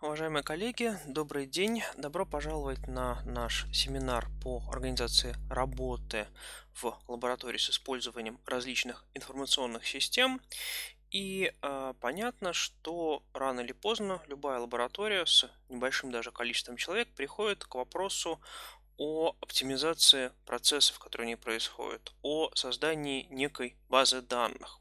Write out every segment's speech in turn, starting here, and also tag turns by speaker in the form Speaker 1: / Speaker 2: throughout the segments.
Speaker 1: Уважаемые коллеги, добрый день. Добро пожаловать на наш семинар по организации работы в лаборатории с использованием различных информационных систем. И э, понятно, что рано или поздно любая лаборатория с небольшим даже количеством человек приходит к вопросу о оптимизации процессов, которые не происходят, о создании некой базы данных.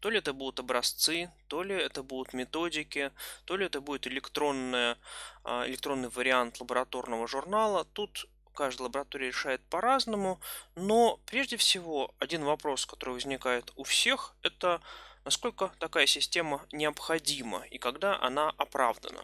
Speaker 1: То ли это будут образцы, то ли это будут методики, то ли это будет электронная, а, электронный вариант лабораторного журнала. Тут каждая лаборатория решает по-разному, но прежде всего один вопрос, который возникает у всех, это насколько такая система необходима и когда она оправдана.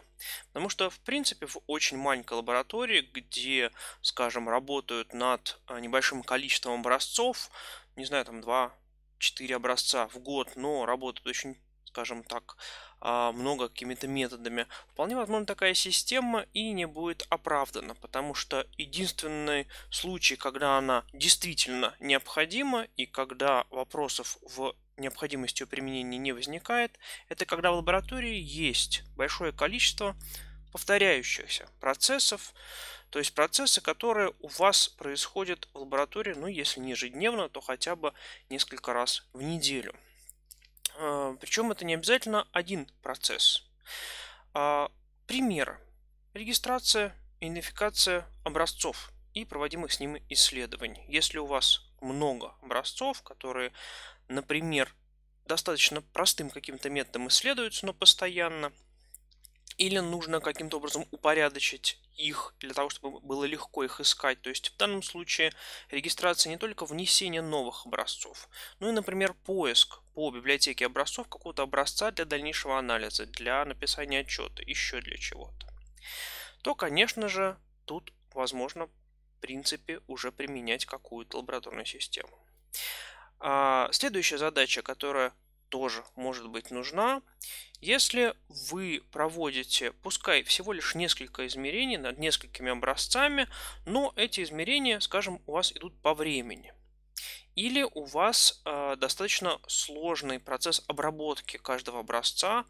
Speaker 1: Потому что, в принципе, в очень маленькой лаборатории, где, скажем, работают над а, небольшим количеством образцов, не знаю, там 2, 4 образца в год, но работают очень скажем так, а, много какими-то методами. Вполне возможно, такая система и не будет оправдана, потому что единственный случай, когда она действительно необходима и когда вопросов в необходимости ее применения не возникает, это когда в лаборатории есть большое количество повторяющихся процессов, то есть процессы, которые у вас происходят в лаборатории, ну если не ежедневно, то хотя бы несколько раз в неделю. А, Причем это не обязательно один процесс. А, Пример. Регистрация, и идентификация образцов и проводимых с ними исследований. Если у вас много образцов, которые, например, достаточно простым каким-то методом исследуются, но постоянно – или нужно каким-то образом упорядочить их для того, чтобы было легко их искать. То есть в данном случае регистрация не только внесение новых образцов, но и, например, поиск по библиотеке образцов какого-то образца для дальнейшего анализа, для написания отчета, еще для чего-то. То, конечно же, тут возможно в принципе уже применять какую-то лабораторную систему. А, следующая задача, которая тоже может быть нужна, если вы проводите, пускай всего лишь несколько измерений над несколькими образцами, но эти измерения, скажем, у вас идут по времени или у вас э, достаточно сложный процесс обработки каждого образца,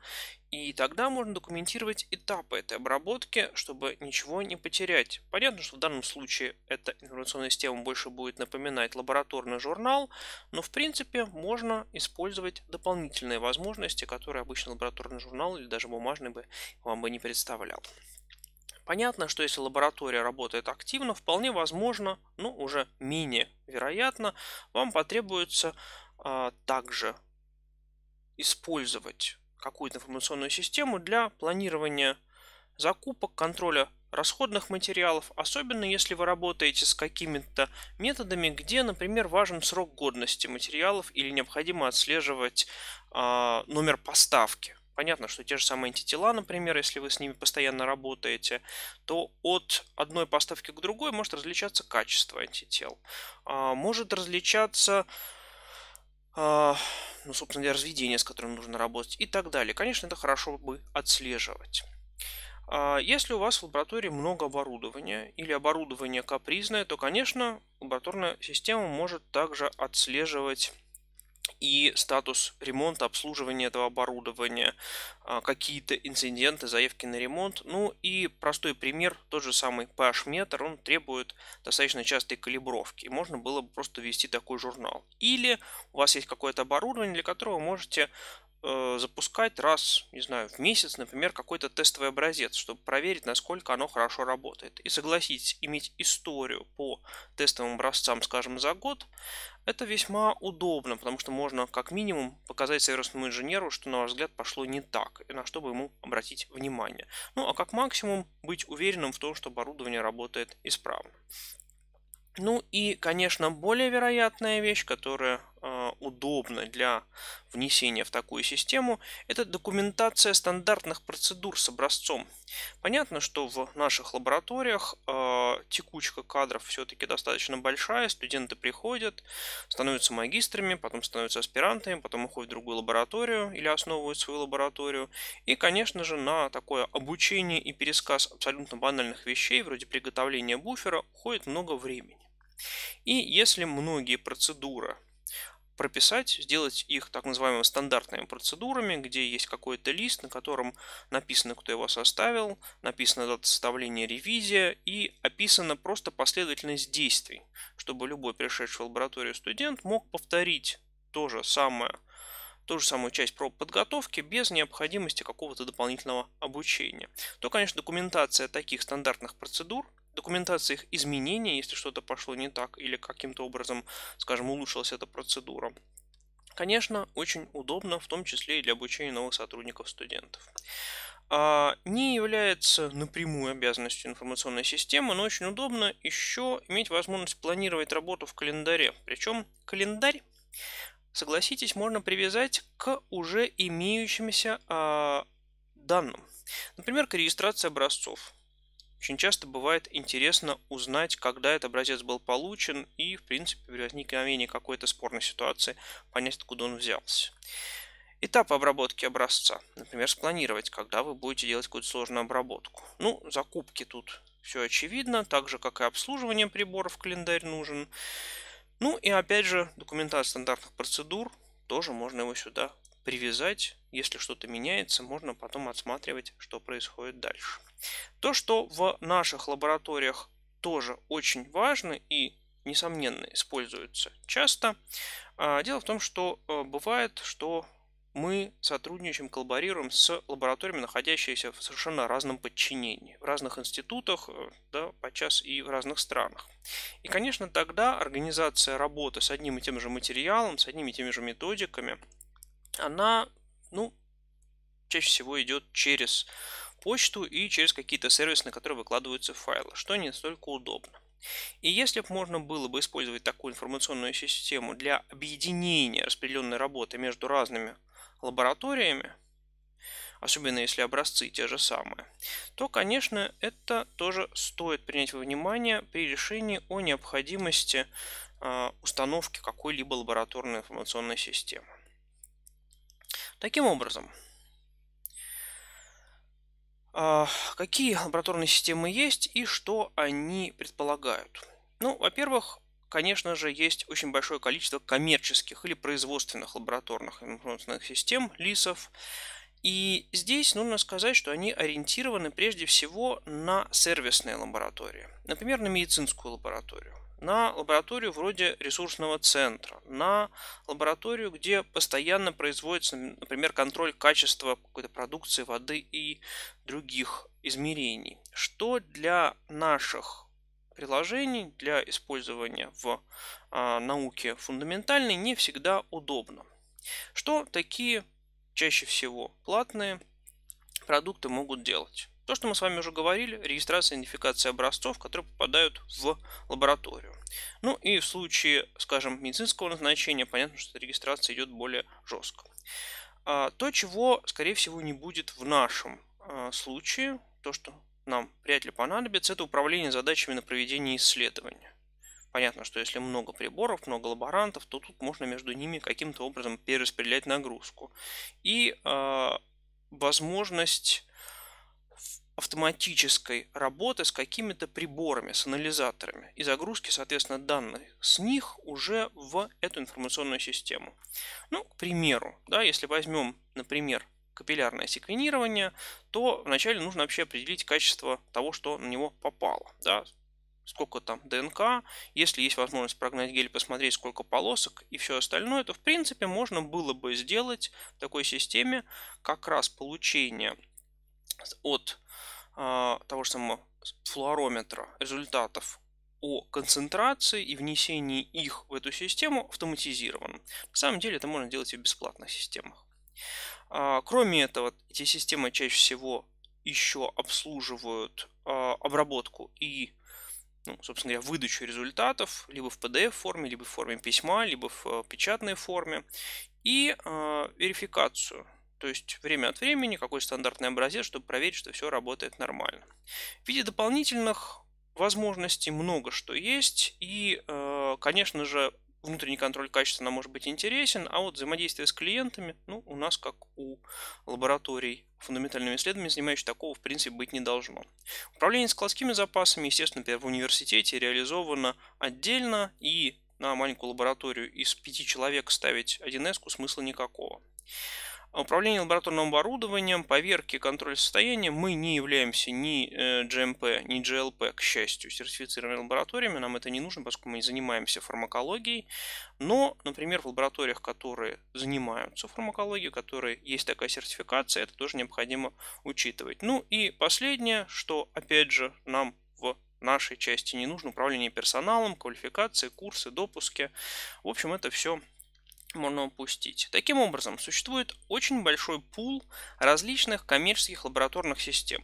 Speaker 1: и тогда можно документировать этапы этой обработки, чтобы ничего не потерять. Понятно, что в данном случае эта информационная система больше будет напоминать лабораторный журнал, но в принципе можно использовать дополнительные возможности, которые обычно лабораторный журнал или даже бумажный бы вам бы не представлял. Понятно, что если лаборатория работает активно, вполне возможно, но ну, уже менее вероятно, вам потребуется а, также использовать какую-то информационную систему для планирования закупок, контроля расходных материалов, особенно если вы работаете с какими-то методами, где, например, важен срок годности материалов или необходимо отслеживать э, номер поставки. Понятно, что те же самые антитела, например, если вы с ними постоянно работаете, то от одной поставки к другой может различаться качество антител. А, может различаться а, ну, собственно говоря, разведение, с которым нужно работать и так далее. Конечно, это хорошо бы отслеживать. А, если у вас в лаборатории много оборудования или оборудование капризное, то, конечно, лабораторная система может также отслеживать и статус ремонта, обслуживания этого оборудования, а, какие-то инциденты, заявки на ремонт. Ну и простой пример, тот же самый PH-метр, он требует достаточно частой калибровки. Можно было бы просто ввести такой журнал. Или у вас есть какое-то оборудование, для которого вы можете э, запускать раз, не знаю, в месяц, например, какой-то тестовый образец, чтобы проверить, насколько оно хорошо работает. И согласитесь, иметь историю по тестовым образцам, скажем, за год, это весьма удобно, потому что можно как минимум показать сервисному инженеру, что, на ваш взгляд, пошло не так, и на что бы ему обратить внимание. Ну, а как максимум быть уверенным в том, что оборудование работает исправно. Ну и, конечно, более вероятная вещь, которая а, удобно для внесения в такую систему, это документация стандартных процедур с образцом. Понятно, что в наших лабораториях а, текучка кадров все-таки достаточно большая, студенты приходят, становятся магистрами, потом становятся аспирантами, потом уходят в другую лабораторию или основывают свою лабораторию. И, конечно же, на такое обучение и пересказ абсолютно банальных вещей, вроде приготовления буфера, уходит много времени. И если многие процедуры прописать, сделать их так называемыми стандартными процедурами, где есть какой-то лист, на котором написано, кто его составил, написано дата составления ревизия и описана просто последовательность действий, чтобы любой пришедший в лабораторию студент мог повторить то же самое, ту же самую часть проб подготовки без необходимости какого-то дополнительного обучения. То, конечно, документация таких стандартных процедур документации их изменений, если что-то пошло не так или каким-то образом, скажем, улучшилась эта процедура. Конечно, очень удобно, в том числе и для обучения новых сотрудников студентов а, не является напрямую обязанностью информационной системы, но очень удобно еще иметь возможность планировать работу в календаре. Причем календарь, согласитесь, можно привязать к уже имеющимся а, данным. Например, к регистрации образцов. Очень часто бывает интересно узнать, когда этот образец был получен и, в принципе, при возникновении какой-то спорной ситуации понять, откуда он взялся. Этап обработки образца. Например, спланировать, когда вы будете делать какую-то сложную обработку. Ну, закупки тут все очевидно, так же, как и обслуживание приборов календарь нужен. Ну и опять же, документация стандартных процедур, тоже можно его сюда привязать. Если что-то меняется, можно потом отсматривать, что происходит дальше. То, что в наших лабораториях тоже очень важно и, несомненно, используется часто. А, дело в том, что э, бывает, что мы сотрудничаем, коллаборируем с лабораториями, находящимися в совершенно разном подчинении, в разных институтах, э, да, подчас и в разных странах. И, конечно, тогда организация работы с одним и тем же материалом, с одними и теми же методиками – она, ну, чаще всего идет через почту и через какие-то сервисы, на которые выкладываются файлы, что не настолько удобно. И если бы можно было бы использовать такую информационную систему для объединения распределенной работы между разными лабораториями, особенно если образцы те же самые, то, конечно, это тоже стоит принять во внимание при решении о необходимости а, установки какой-либо лабораторной информационной системы. Таким образом, а, какие лабораторные системы есть и что они предполагают? Ну, во-первых, конечно же, есть очень большое количество коммерческих или производственных лабораторных информационных систем, лисов. И здесь нужно сказать, что они ориентированы прежде всего на сервисные лаборатории, например, на медицинскую лабораторию на лабораторию вроде ресурсного центра, на лабораторию, где постоянно производится, например, контроль качества какой-то продукции, воды и других измерений. Что для наших приложений для использования в а, науке фундаментальной не всегда удобно. Что такие чаще всего платные продукты могут делать? То, что мы с вами уже говорили, регистрация и идентификация образцов, которые попадают в лабораторию. Ну и в случае, скажем, медицинского назначения, понятно, что регистрация идет более жестко. А, то, чего, скорее всего, не будет в нашем а, случае, то, что нам вряд ли понадобится, это управление задачами на проведение исследования. Понятно, что если много приборов, много лаборантов, то тут можно между ними каким-то образом перераспределять нагрузку. И э, возможность автоматической работы с какими-то приборами, с анализаторами и загрузки, соответственно, данных с них уже в эту информационную систему. Ну, к примеру, да, если возьмем, например, капиллярное секвенирование, то вначале нужно вообще определить качество того, что на него попало. Да? сколько там ДНК, если есть возможность прогнать гель, посмотреть, сколько полосок и все остальное, то в принципе можно было бы сделать в такой системе как раз получение от э, того же самого флуорометра результатов о концентрации и внесении их в эту систему автоматизирован. На самом деле это можно делать и в бесплатных системах. А, кроме этого, эти системы чаще всего еще обслуживают а, обработку и, ну, собственно говоря, выдачу результатов либо в PDF-форме, либо в форме письма, либо в а, печатной форме и а, верификацию то есть время от времени какой стандартный образец, чтобы проверить, что все работает нормально. В виде дополнительных возможностей много что есть. И, э, конечно же, внутренний контроль качества нам может быть интересен, а вот взаимодействие с клиентами, ну, у нас, как у лабораторий фундаментальными исследованиями, занимающих такого, в принципе, быть не должно. Управление складскими запасами, естественно, в университете реализовано отдельно, и на маленькую лабораторию из пяти человек ставить 1С смысла никакого. А управление лабораторным оборудованием, поверки, контроль состояния. Мы не являемся ни э, GMP, ни GLP, к счастью, сертифицированными лабораториями. Нам это не нужно, поскольку мы не занимаемся фармакологией. Но, например, в лабораториях, которые занимаются фармакологией, которые есть такая сертификация, это тоже необходимо учитывать. Ну и последнее, что, опять же, нам в нашей части не нужно. Управление персоналом, квалификации, курсы, допуски. В общем, это все можно упустить. Таким образом, существует очень большой пул различных коммерческих лабораторных систем,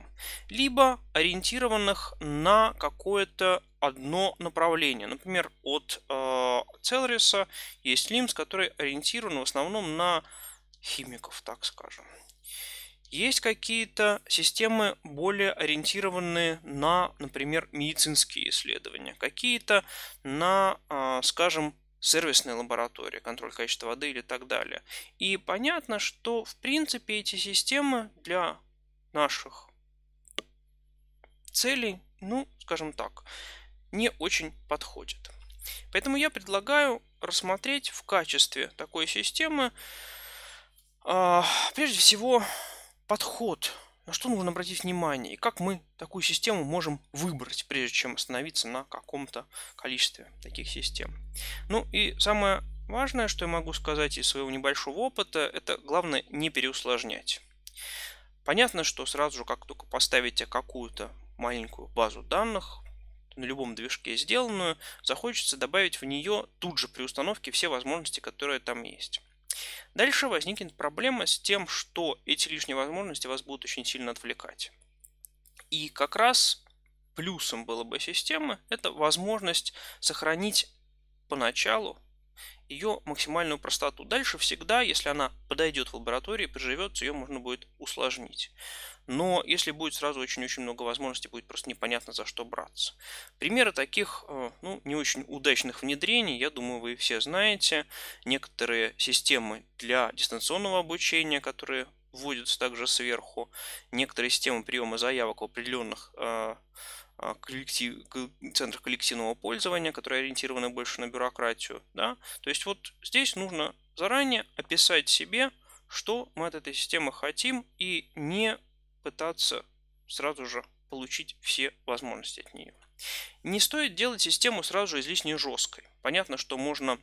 Speaker 1: либо ориентированных на какое-то одно направление. Например, от э, Целриса есть LIMS, который ориентирован в основном на химиков, так скажем. Есть какие-то системы более ориентированные на, например, медицинские исследования, какие-то на, а, скажем, сервисные лаборатории, контроль качества воды или так далее. И понятно, что в принципе эти системы для наших целей, ну, скажем так, не очень подходят. Поэтому я предлагаю рассмотреть в качестве такой системы а, прежде всего подход на что нужно обратить внимание и как мы такую систему можем выбрать, прежде чем остановиться на каком-то количестве таких систем. Ну и самое важное, что я могу сказать из своего небольшого опыта, это главное не переусложнять. Понятно, что сразу же, как только поставите какую-то маленькую базу данных, на любом движке сделанную, захочется добавить в нее тут же при установке все возможности, которые там есть. Дальше возникнет проблема с тем, что эти лишние возможности вас будут очень сильно отвлекать. И как раз плюсом было бы системы это возможность сохранить поначалу ее максимальную простоту. Дальше всегда, если она подойдет в лаборатории, приживется, ее можно будет усложнить но если будет сразу очень-очень много возможностей, будет просто непонятно за что браться. Примеры таких э, ну, не очень удачных внедрений, я думаю, вы все знаете. Некоторые системы для дистанционного обучения, которые вводятся также сверху, некоторые системы приема заявок в определенных э, э, коллектив, центр коллективного пользования, которые ориентированы больше на бюрократию. Да? То есть вот здесь нужно заранее описать себе, что мы от этой системы хотим и не пытаться сразу же получить все возможности от нее. Не стоит делать систему сразу же излишне жесткой. Понятно, что можно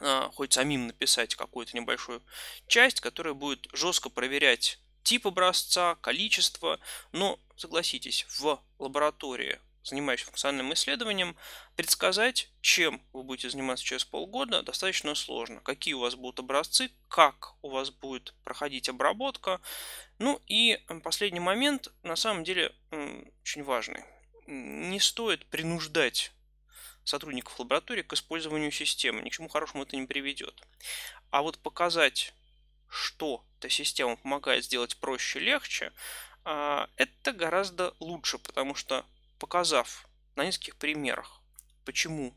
Speaker 1: а, хоть самим написать какую-то небольшую часть, которая будет жестко проверять тип образца, количество, но согласитесь, в лаборатории занимаюсь функциональным исследованием, предсказать, чем вы будете заниматься через полгода, достаточно сложно. Какие у вас будут образцы, как у вас будет проходить обработка. Ну и последний момент, на самом деле, очень важный. Не стоит принуждать сотрудников лаборатории к использованию системы. Ни к чему хорошему это не приведет. А вот показать, что эта система помогает сделать проще, легче, а, это гораздо лучше, потому что показав на нескольких примерах, почему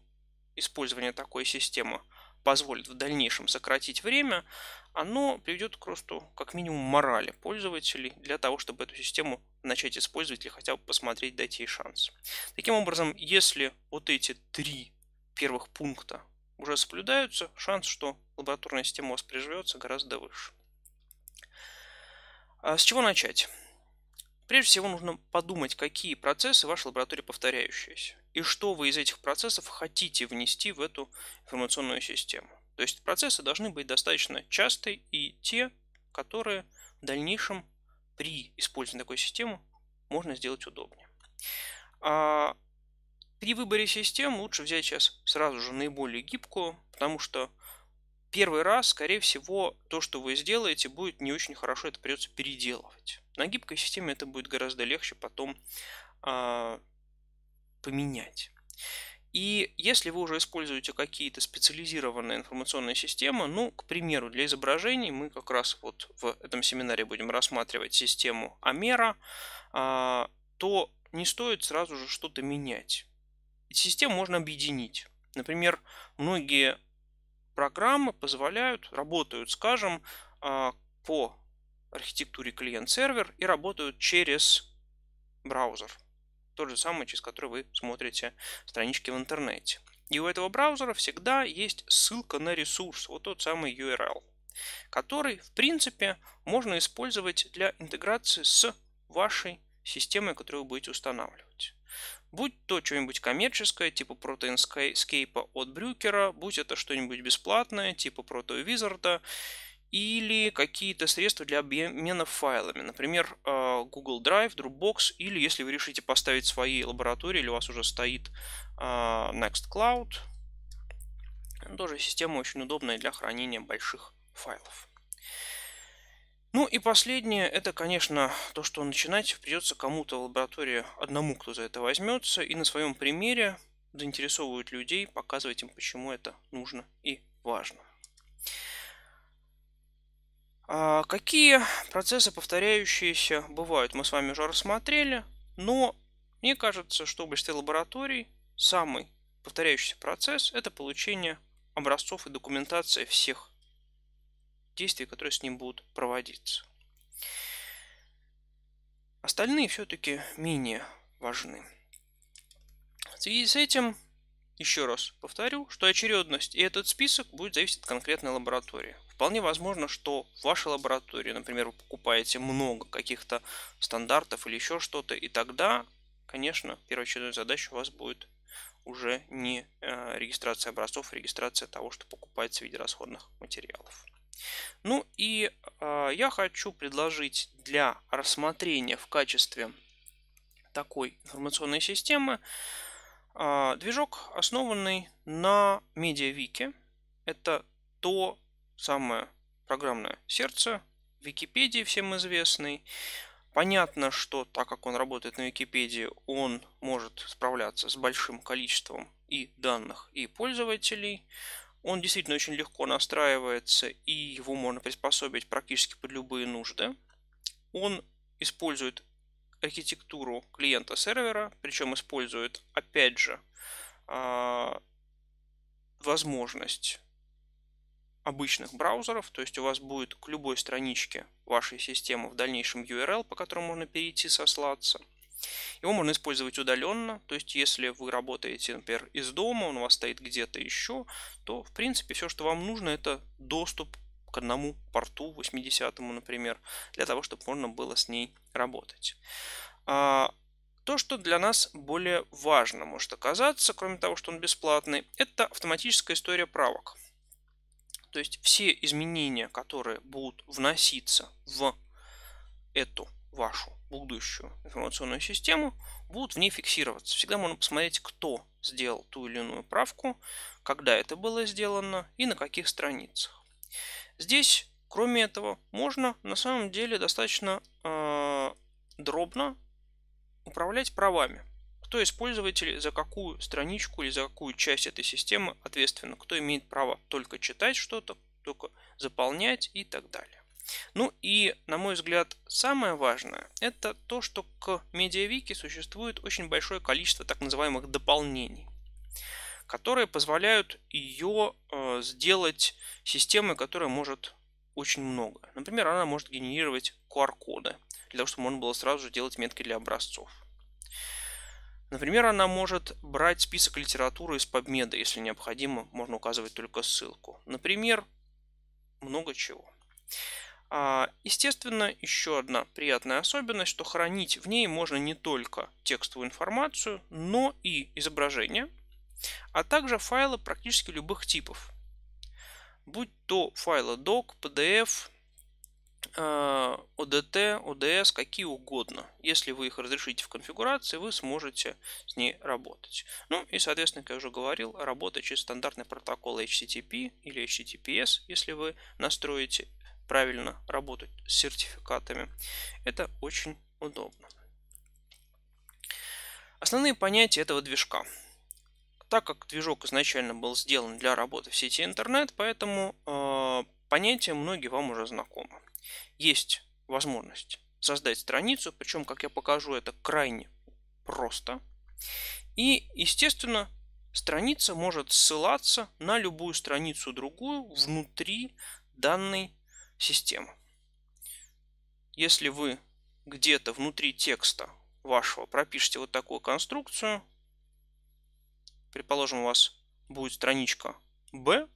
Speaker 1: использование такой системы позволит в дальнейшем сократить время, оно приведет к росту как минимум морали пользователей для того, чтобы эту систему начать использовать или хотя бы посмотреть, дать ей шанс. Таким образом, если вот эти три первых пункта уже соблюдаются, шанс, что лабораторная система у вас приживется, гораздо выше. А с чего начать? Прежде всего нужно подумать, какие процессы в вашей лаборатории повторяющиеся и что вы из этих процессов хотите внести в эту информационную систему. То есть процессы должны быть достаточно частые и те, которые в дальнейшем при использовании такой системы можно сделать удобнее. А при выборе систем лучше взять сейчас сразу же наиболее гибкую, потому что первый раз, скорее всего, то, что вы сделаете, будет не очень хорошо, это придется переделывать. На гибкой системе это будет гораздо легче потом э, поменять. И если вы уже используете какие-то специализированные информационные системы, ну, к примеру, для изображений мы как раз вот в этом семинаре будем рассматривать систему Амера, э, то не стоит сразу же что-то менять. Эти системы можно объединить. Например, многие программы позволяют, работают, скажем, а, по архитектуре клиент-сервер и работают через браузер. Тот же самый, через который вы смотрите странички в интернете. И у этого браузера всегда есть ссылка на ресурс, вот тот самый URL, который, в принципе, можно использовать для интеграции с вашей системой, которую вы будете устанавливать. Будь то что-нибудь коммерческое, типа Протоинскейпа от Брюкера, будь это что-нибудь бесплатное, типа Протовизарда, или какие-то средства для обмена файлами, например, э, Google Drive, Dropbox, или если вы решите поставить свои лаборатории, или у вас уже стоит э, Nextcloud, тоже система очень удобная для хранения больших файлов. Ну и последнее, это, конечно, то, что начинать придется кому-то в лаборатории одному, кто за это возьмется, и на своем примере заинтересовывать людей, показывать им, почему это нужно и важно. А какие процессы повторяющиеся бывают, мы с вами уже рассмотрели, но мне кажется, что в большинстве лабораторий самый повторяющийся процесс – это получение образцов и документации всех действия, которые с ним будут проводиться. Остальные все-таки менее важны. В связи с этим, еще раз повторю, что очередность и этот список будет зависеть от конкретной лаборатории. Вполне возможно, что в вашей лаборатории, например, вы покупаете много каких-то стандартов или еще что-то, и тогда, конечно, первоочередной задача у вас будет уже не э, регистрация образцов, а регистрация того, что покупается в виде расходных материалов. Ну и э, я хочу предложить для рассмотрения в качестве такой информационной системы э, движок, основанный на MediaWiki. Это то самое программное сердце Википедии всем известный. Понятно, что так как он работает на Википедии, он может справляться с большим количеством и данных, и пользователей. Он действительно очень легко настраивается и его можно приспособить практически под любые нужды. Он использует архитектуру клиента сервера, причем использует опять же а, возможность обычных браузеров, то есть у вас будет к любой страничке вашей системы в дальнейшем URL, по которому можно перейти сослаться – его можно использовать удаленно, то есть если вы работаете, например, из дома, он у вас стоит где-то еще, то в принципе все, что вам нужно, это доступ к одному порту 80, например, для того, чтобы можно было с ней работать. А, то, что для нас более важно может оказаться, кроме того, что он бесплатный, это автоматическая история правок. То есть все изменения, которые будут вноситься в эту вашу будущую информационную систему, будут в ней фиксироваться. Всегда можно посмотреть, кто сделал ту или иную правку, когда это было сделано и на каких страницах. Здесь, кроме этого, можно на самом деле достаточно э, дробно управлять правами. Кто пользователь за какую страничку или за какую часть этой системы ответственно, кто имеет право только читать что-то, только заполнять и так далее. Ну и, на мой взгляд, самое важное, это то, что к медиавики существует очень большое количество так называемых дополнений, которые позволяют ее э, сделать системой, которая может очень много. Например, она может генерировать QR-коды, для того, чтобы можно было сразу же делать метки для образцов. Например, она может брать список литературы из PubMed, если необходимо, можно указывать только ссылку. Например, много чего. А, естественно, еще одна приятная особенность, что хранить в ней можно не только текстовую информацию, но и изображения, а также файлы практически любых типов. Будь то файлы doc, PDF, ODT, ODS, какие угодно. Если вы их разрешите в конфигурации, вы сможете с ней работать. Ну и, соответственно, как я уже говорил, работать через стандартный протокол HTTP или HTTPS, если вы настроите правильно работать с сертификатами. Это очень удобно. Основные понятия этого движка. Так как движок изначально был сделан для работы в сети интернет, поэтому э, понятия многие вам уже знакомы. Есть возможность создать страницу, причем, как я покажу, это крайне просто. И, естественно, страница может ссылаться на любую страницу другую внутри данной системы. Если вы где-то внутри текста вашего пропишите вот такую конструкцию, предположим, у вас будет страничка B,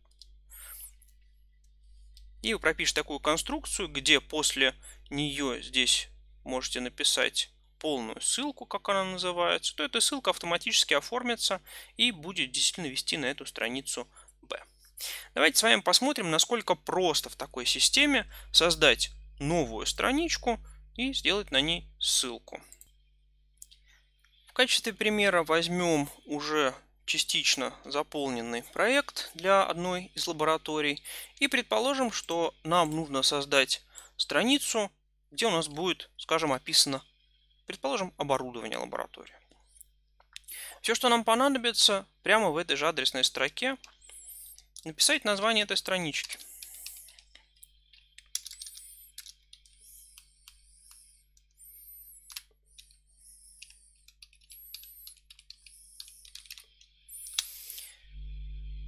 Speaker 1: и вы пропишете такую конструкцию, где после нее здесь можете написать полную ссылку, как она называется, то эта ссылка автоматически оформится и будет действительно вести на эту страницу B. Давайте с вами посмотрим, насколько просто в такой системе создать новую страничку и сделать на ней ссылку. В качестве примера возьмем уже частично заполненный проект для одной из лабораторий и предположим, что нам нужно создать страницу, где у нас будет, скажем, описано, предположим, оборудование лаборатории. Все, что нам понадобится, прямо в этой же адресной строке написать название этой странички.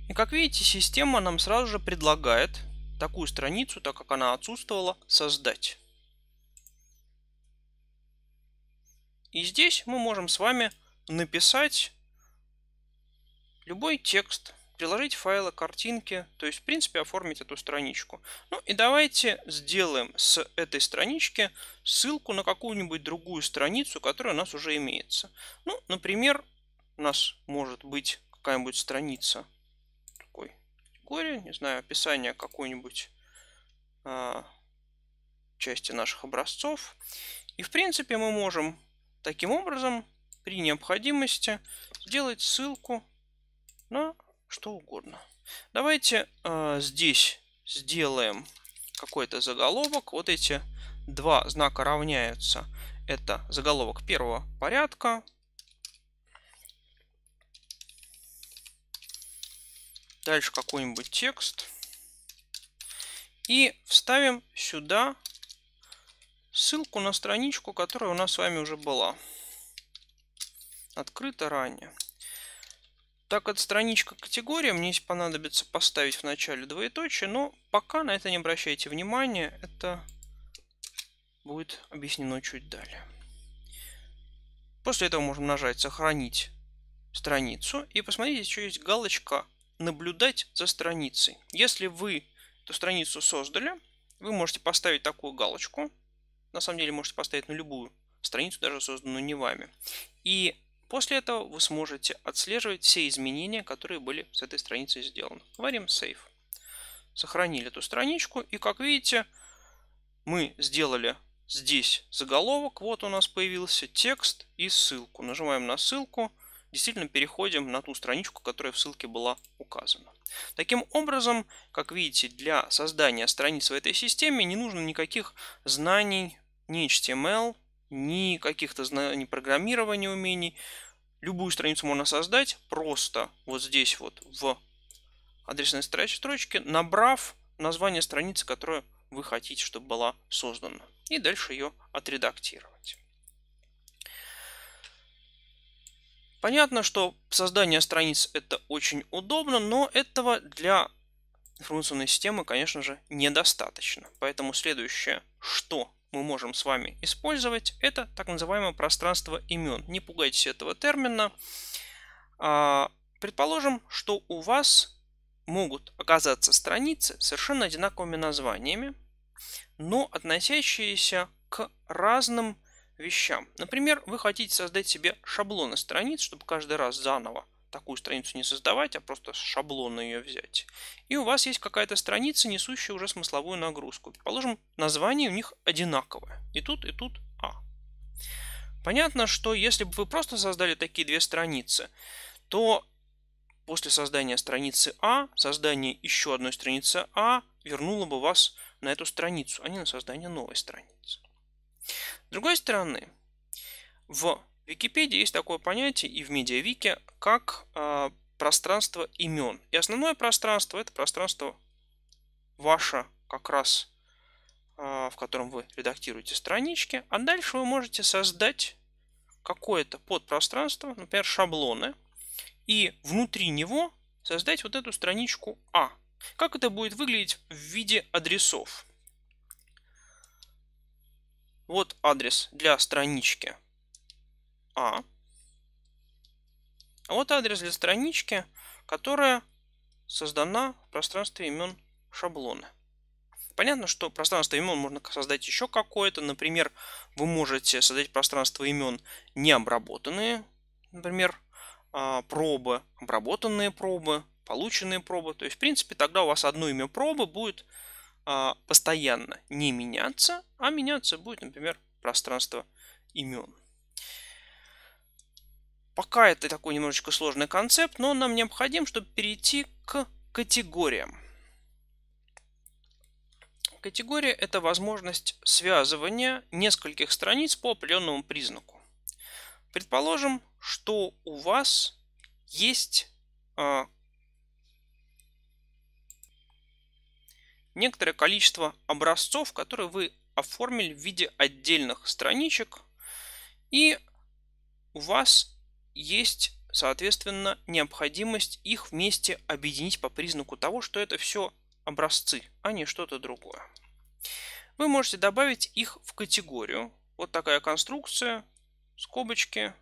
Speaker 1: И как видите, система нам сразу же предлагает такую страницу, так как она отсутствовала, создать. И здесь мы можем с вами написать любой текст, приложить файлы картинки, то есть в принципе оформить эту страничку. Ну и давайте сделаем с этой странички ссылку на какую-нибудь другую страницу, которая у нас уже имеется. Ну, например, у нас может быть какая-нибудь страница такой категории, не знаю, описание какой-нибудь а, части наших образцов. И в принципе мы можем таким образом при необходимости сделать ссылку на что угодно. Давайте э, здесь сделаем какой-то заголовок. Вот эти два знака равняются. Это заголовок первого порядка. Дальше какой-нибудь текст. И вставим сюда ссылку на страничку, которая у нас с вами уже была. Открыта ранее. Так от страничка категория мне здесь понадобится поставить в начале двоеточие, но пока на это не обращайте внимания, это будет объяснено чуть далее. После этого можем нажать «Сохранить страницу» и посмотрите, еще есть галочка «Наблюдать за страницей». Если вы эту страницу создали, вы можете поставить такую галочку. На самом деле можете поставить на любую страницу, даже созданную не вами. И После этого вы сможете отслеживать все изменения, которые были с этой страницей сделаны. Говорим Save. Сохранили эту страничку. И как видите, мы сделали здесь заголовок. Вот у нас появился текст и ссылку. Нажимаем на ссылку. Действительно переходим на ту страничку, которая в ссылке была указана. Таким образом, как видите, для создания страниц в этой системе не нужно никаких знаний ни HTML, ни каких-то знаний программирования, умений. Любую страницу можно создать просто вот здесь вот в адресной строчке, набрав название страницы, которую вы хотите, чтобы была создана. И дальше ее отредактировать. Понятно, что создание страниц это очень удобно, но этого для информационной системы, конечно же, недостаточно. Поэтому следующее, что мы можем с вами использовать, это так называемое пространство имен. Не пугайтесь этого термина. А, предположим, что у вас могут оказаться страницы совершенно одинаковыми названиями, но относящиеся к разным вещам. Например, вы хотите создать себе шаблоны страниц, чтобы каждый раз заново такую страницу не создавать, а просто шаблонно ее взять. И у вас есть какая-то страница, несущая уже смысловую нагрузку. Положим, название у них одинаковое. И тут, и тут А. Понятно, что если бы вы просто создали такие две страницы, то после создания страницы А, создание еще одной страницы А вернуло бы вас на эту страницу, а не на создание новой страницы. С другой стороны, в в Википедии есть такое понятие и в медиавике, как э, пространство имен. И основное пространство это пространство ваше как раз, э, в котором вы редактируете странички. А дальше вы можете создать какое-то подпространство, например, шаблоны, и внутри него создать вот эту страничку А. Как это будет выглядеть в виде адресов? Вот адрес для странички а. А вот адрес для странички, которая создана в пространстве имен шаблона. Понятно, что пространство имен можно создать еще какое-то. Например, вы можете создать пространство имен необработанные, например, а, пробы, обработанные пробы, полученные пробы. То есть, в принципе, тогда у вас одно имя пробы будет а, постоянно не меняться, а меняться будет, например, пространство имен. Пока это такой немножечко сложный концепт, но он нам необходим, чтобы перейти к категориям. Категория – это возможность связывания нескольких страниц по определенному признаку. Предположим, что у вас есть э, некоторое количество образцов, которые вы оформили в виде отдельных страничек, и у вас есть, соответственно, необходимость их вместе объединить по признаку того, что это все образцы, а не что-то другое. Вы можете добавить их в категорию. Вот такая конструкция, скобочки,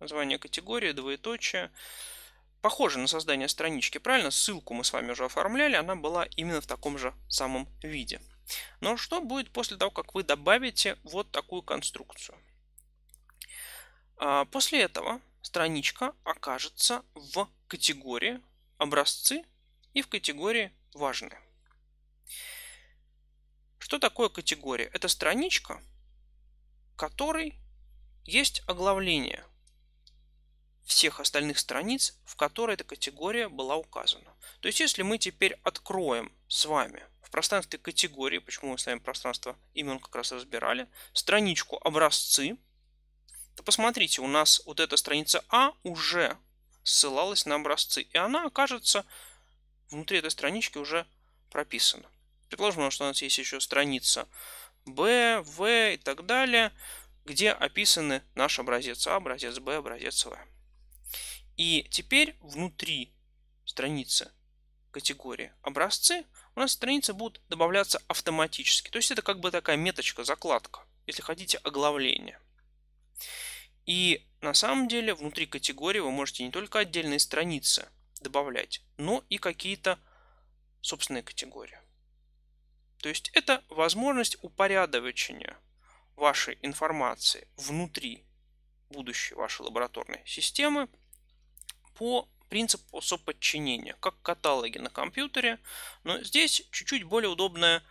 Speaker 1: название категории, двоеточие. Похоже на создание странички, правильно? Ссылку мы с вами уже оформляли, она была именно в таком же самом виде. Но что будет после того, как вы добавите вот такую конструкцию? А, после этого страничка окажется в категории «Образцы» и в категории «Важные». Что такое категория? Это страничка, которой есть оглавление всех остальных страниц, в которой эта категория была указана. То есть, если мы теперь откроем с вами в пространстве категории, почему мы с вами пространство имен как раз разбирали, страничку образцы, то посмотрите, у нас вот эта страница А уже ссылалась на образцы. И она окажется внутри этой странички уже прописана. Предположим, что у нас есть еще страница Б, В и так далее, где описаны наш образец А, образец Б, образец В. И теперь внутри страницы категории образцы у нас страницы будут добавляться автоматически. То есть это как бы такая меточка, закладка, если хотите, оглавление. И на самом деле внутри категории вы можете не только отдельные страницы добавлять, но и какие-то собственные категории. То есть это возможность упорядочения вашей информации внутри будущей вашей лабораторной системы по принципу соподчинения, как каталоги на компьютере. Но здесь чуть-чуть более удобная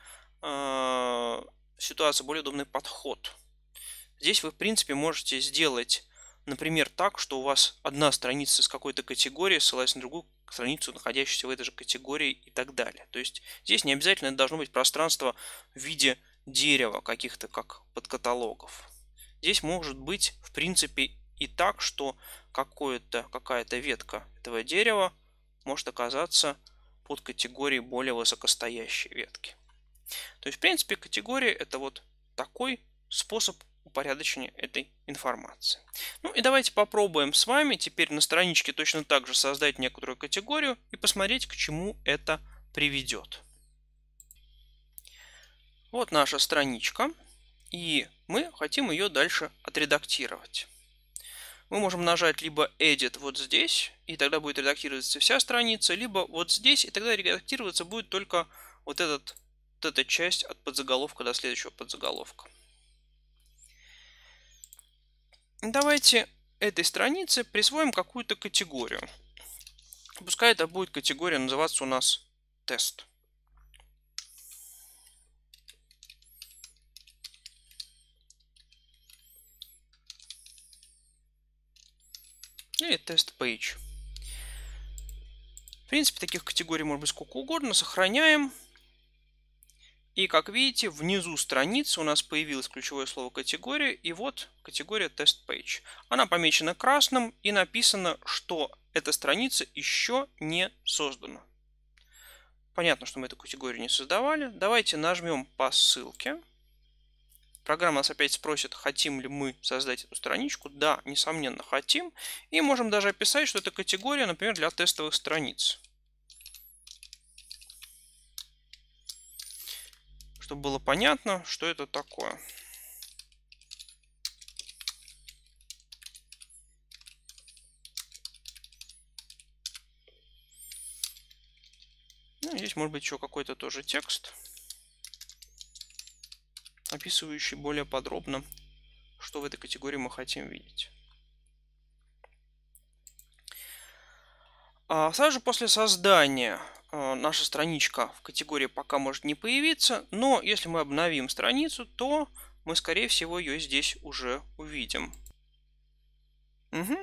Speaker 1: э, ситуация, более удобный подход – Здесь вы, в принципе, можете сделать, например, так, что у вас одна страница с какой-то категории, ссылается на другую страницу, находящуюся в этой же категории и так далее. То есть здесь не обязательно должно быть пространство в виде дерева каких-то как подкаталогов. Здесь может быть, в принципе, и так, что какая-то ветка этого дерева может оказаться под категорией более высокостоящей ветки. То есть, в принципе, категория это вот такой способ упорядочение этой информации. Ну и давайте попробуем с вами теперь на страничке точно так же создать некоторую категорию и посмотреть, к чему это приведет. Вот наша страничка, и мы хотим ее дальше отредактировать. Мы можем нажать либо Edit вот здесь, и тогда будет редактироваться вся страница, либо вот здесь, и тогда редактироваться будет только вот, этот, вот эта часть от подзаголовка до следующего подзаголовка. Давайте этой странице присвоим какую-то категорию. Пускай это будет категория называться у нас тест. Или тест page. В принципе, таких категорий может быть сколько угодно. Сохраняем. И как видите, внизу страницы у нас появилось ключевое слово категория. И вот категория Test Page. Она помечена красным и написано, что эта страница еще не создана. Понятно, что мы эту категорию не создавали. Давайте нажмем по ссылке. Программа нас опять спросит, хотим ли мы создать эту страничку. Да, несомненно, хотим. И можем даже описать, что это категория, например, для тестовых страниц. чтобы было понятно, что это такое. Ну, здесь может быть еще какой-то тоже текст, описывающий более подробно, что в этой категории мы хотим видеть. А, сразу же после создания Э, наша страничка в категории пока может не появиться, но если мы обновим страницу, то мы, скорее всего, ее здесь уже увидим. Угу.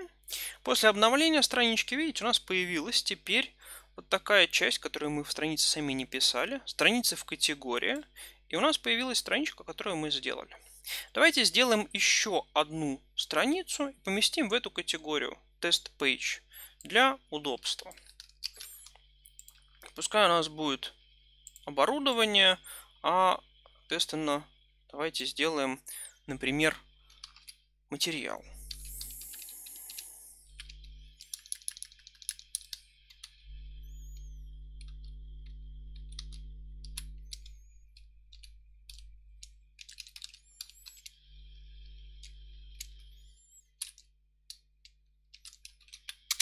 Speaker 1: После обновления странички, видите, у нас появилась теперь вот такая часть, которую мы в странице сами не писали. страница в категории. И у нас появилась страничка, которую мы сделали. Давайте сделаем еще одну страницу и поместим в эту категорию тест page для удобства. Пускай у нас будет оборудование, а, соответственно, давайте сделаем, например, материал.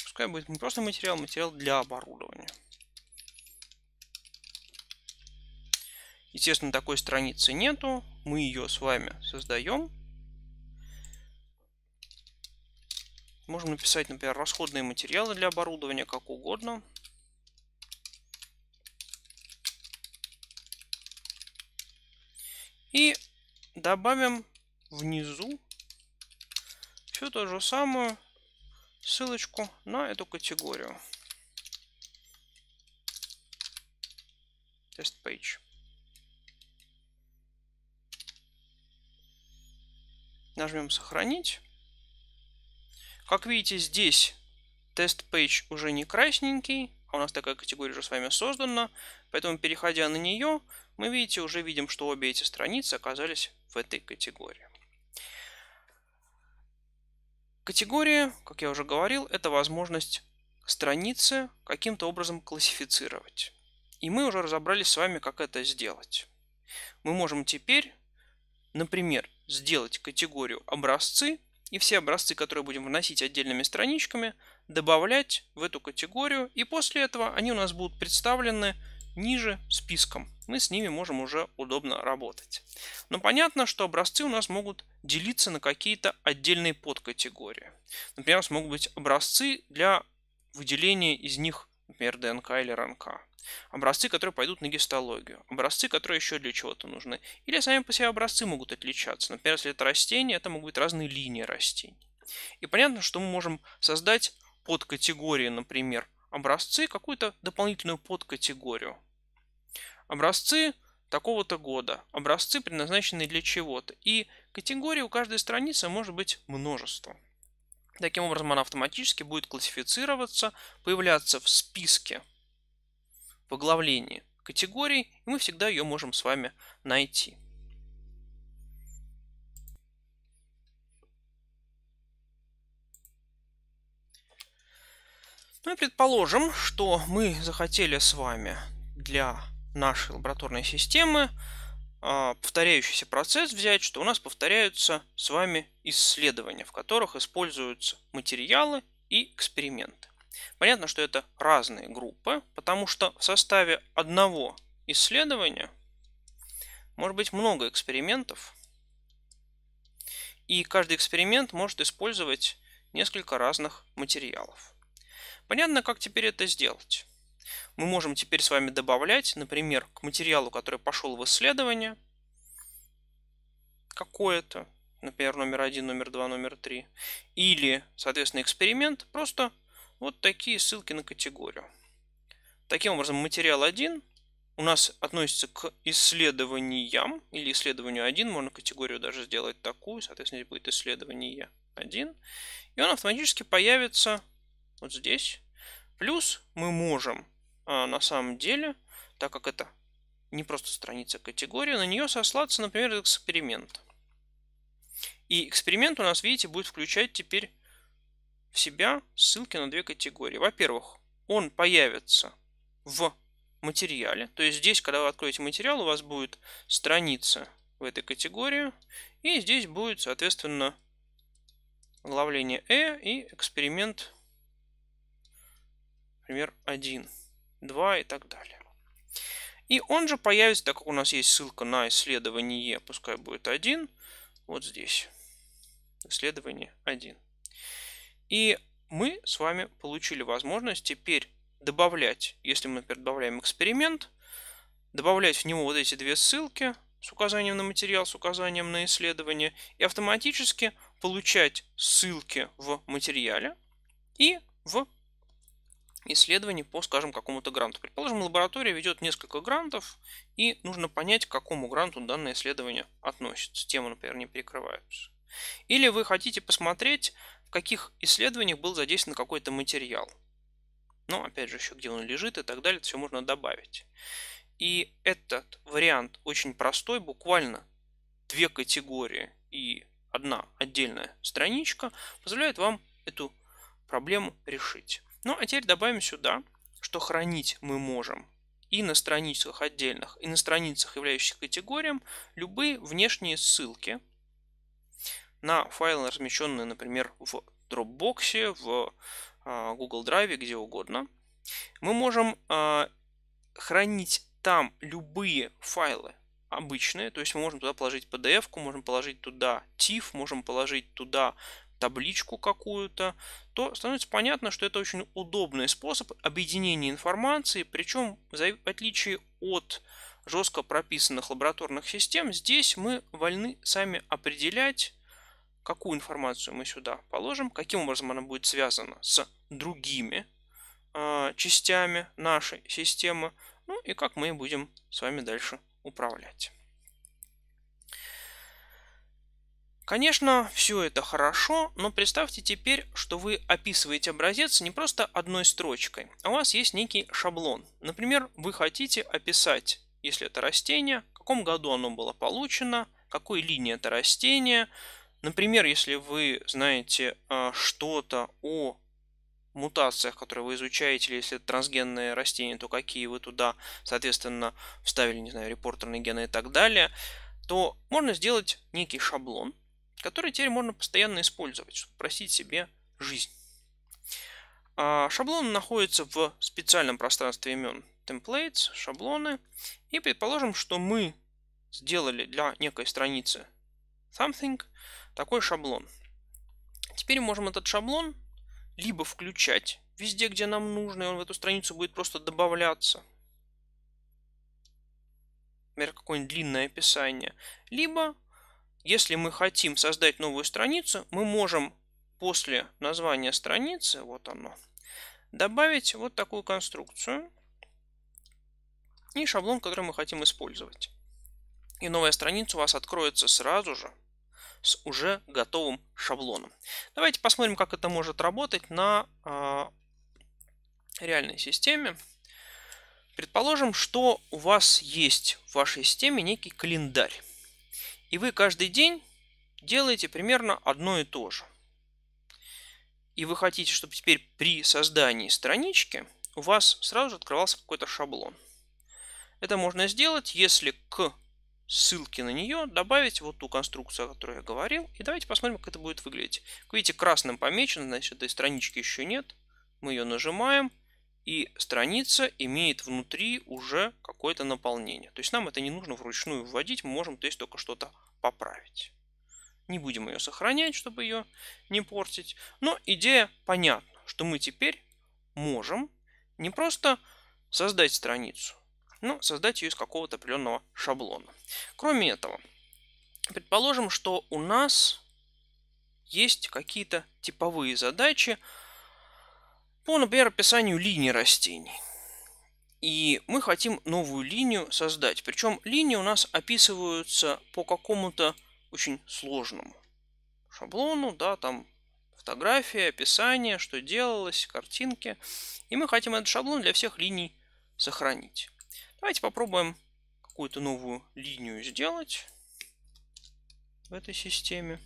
Speaker 1: Пускай будет не просто материал, материал для оборудования. Естественно, такой страницы нету. Мы ее с вами создаем. Можем написать, например, расходные материалы для оборудования, как угодно. И добавим внизу всю ту же самую ссылочку на эту категорию. Test page. Нажмем сохранить. Как видите, здесь тест page уже не красненький, а у нас такая категория уже с вами создана. Поэтому, переходя на нее, мы, видите, уже видим, что обе эти страницы оказались в этой категории. Категория, как я уже говорил, это возможность страницы каким-то образом классифицировать. И мы уже разобрались с вами, как это сделать. Мы можем теперь, например, сделать категорию образцы и все образцы, которые будем вносить отдельными страничками, добавлять в эту категорию. И после этого они у нас будут представлены ниже списком. Мы с ними можем уже удобно работать. Но понятно, что образцы у нас могут делиться на какие-то отдельные подкатегории. Например, у нас могут быть образцы для выделения из них, например, ДНК или РНК образцы, которые пойдут на гистологию, образцы, которые еще для чего-то нужны. Или сами по себе образцы могут отличаться. Например, если это растение, это могут быть разные линии растений. И понятно, что мы можем создать под категории, например, образцы, какую-то дополнительную подкатегорию. Образцы такого-то года, образцы, предназначенные для чего-то. И категорий у каждой страницы может быть множество. Таким образом, она автоматически будет классифицироваться, появляться в списке в оглавлении категории, и мы всегда ее можем с вами найти. Ну и предположим, что мы захотели с вами для нашей лабораторной системы а, повторяющийся процесс взять, что у нас повторяются с вами исследования, в которых используются материалы и эксперименты. Понятно, что это разные группы, потому что в составе одного исследования может быть много экспериментов, и каждый эксперимент может использовать несколько разных материалов. Понятно, как теперь это сделать. Мы можем теперь с вами добавлять, например, к материалу, который пошел в исследование, какое-то, например, номер один, номер два, номер три, или, соответственно, эксперимент, просто вот такие ссылки на категорию. Таким образом, материал 1 у нас относится к исследованиям или исследованию 1. Можно категорию даже сделать такую. Соответственно, здесь будет исследование 1. И он автоматически появится вот здесь. Плюс мы можем а, на самом деле, так как это не просто страница а категории, на нее сослаться, например, эксперимент. И эксперимент у нас, видите, будет включать теперь в себя ссылки на две категории. Во-первых, он появится в материале. То есть здесь, когда вы откроете материал, у вас будет страница в этой категории. И здесь будет, соответственно, главление E «Э» и эксперимент, например, 1, 2 и так далее. И он же появится, так как у нас есть ссылка на исследование, пускай будет 1, вот здесь. Исследование 1. И мы с вами получили возможность теперь добавлять, если мы, например, добавляем эксперимент, добавлять в него вот эти две ссылки с указанием на материал, с указанием на исследование, и автоматически получать ссылки в материале и в исследовании по, скажем, какому-то гранту. Предположим, лаборатория ведет несколько грантов, и нужно понять, к какому гранту данное исследование относится. Темы, например, не перекрываются. Или вы хотите посмотреть, в каких исследованиях был задействован какой-то материал. Ну, опять же, еще где он лежит и так далее, это все можно добавить. И этот вариант очень простой, буквально две категории и одна отдельная страничка позволяет вам эту проблему решить. Ну а теперь добавим сюда, что хранить мы можем и на страницах отдельных, и на страницах, являющихся категориям, любые внешние ссылки – на файлы, размещенные, например, в Dropbox, в а, Google Drive, где угодно. Мы можем а, хранить там любые файлы обычные, то есть мы можем туда положить PDF, можем положить туда TIFF, можем положить туда табличку какую-то, то становится понятно, что это очень удобный способ объединения информации, причем в отличие от жестко прописанных лабораторных систем, здесь мы вольны сами определять, какую информацию мы сюда положим, каким образом она будет связана с другими э, частями нашей системы, ну и как мы будем с вами дальше управлять. Конечно, все это хорошо, но представьте теперь, что вы описываете образец не просто одной строчкой, а у вас есть некий шаблон. Например, вы хотите описать, если это растение, в каком году оно было получено, какой линии это растение, Например, если вы знаете а, что-то о мутациях, которые вы изучаете, или если это трансгенные растения, то какие вы туда, соответственно, вставили, не знаю, репортерные гены и так далее, то можно сделать некий шаблон, который теперь можно постоянно использовать, чтобы простить себе жизнь. А шаблон находится в специальном пространстве имен templates, шаблоны. И предположим, что мы сделали для некой страницы something, такой шаблон. Теперь можем этот шаблон либо включать везде, где нам нужно, и он в эту страницу будет просто добавляться. Например, какое-нибудь длинное описание. Либо, если мы хотим создать новую страницу, мы можем после названия страницы, вот оно, добавить вот такую конструкцию и шаблон, который мы хотим использовать. И новая страница у вас откроется сразу же с уже готовым шаблоном. Давайте посмотрим, как это может работать на а, реальной системе. Предположим, что у вас есть в вашей системе некий календарь. И вы каждый день делаете примерно одно и то же. И вы хотите, чтобы теперь при создании странички у вас сразу же открывался какой-то шаблон. Это можно сделать, если к ссылки на нее, добавить вот ту конструкцию, о которой я говорил. И давайте посмотрим, как это будет выглядеть. Как видите, красным помечено, значит, этой странички еще нет. Мы ее нажимаем, и страница имеет внутри уже какое-то наполнение. То есть нам это не нужно вручную вводить, мы можем здесь только что-то поправить. Не будем ее сохранять, чтобы ее не портить. Но идея понятна, что мы теперь можем не просто создать страницу, но ну, создать ее из какого-то определенного шаблона. Кроме этого, предположим, что у нас есть какие-то типовые задачи по, например, описанию линий растений. И мы хотим новую линию создать. Причем линии у нас описываются по какому-то очень сложному шаблону, да, там фотография, описание, что делалось, картинки. И мы хотим этот шаблон для всех линий сохранить. Давайте попробуем какую-то новую линию сделать в этой системе.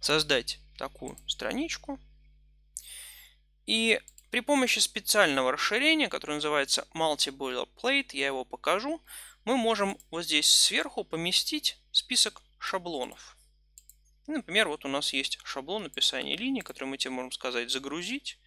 Speaker 1: Создать такую страничку. И при помощи специального расширения, которое называется Multi Boilerplate, я его покажу, мы можем вот здесь сверху поместить список шаблонов. Например, вот у нас есть шаблон описания линии, который мы тебе можем сказать загрузить.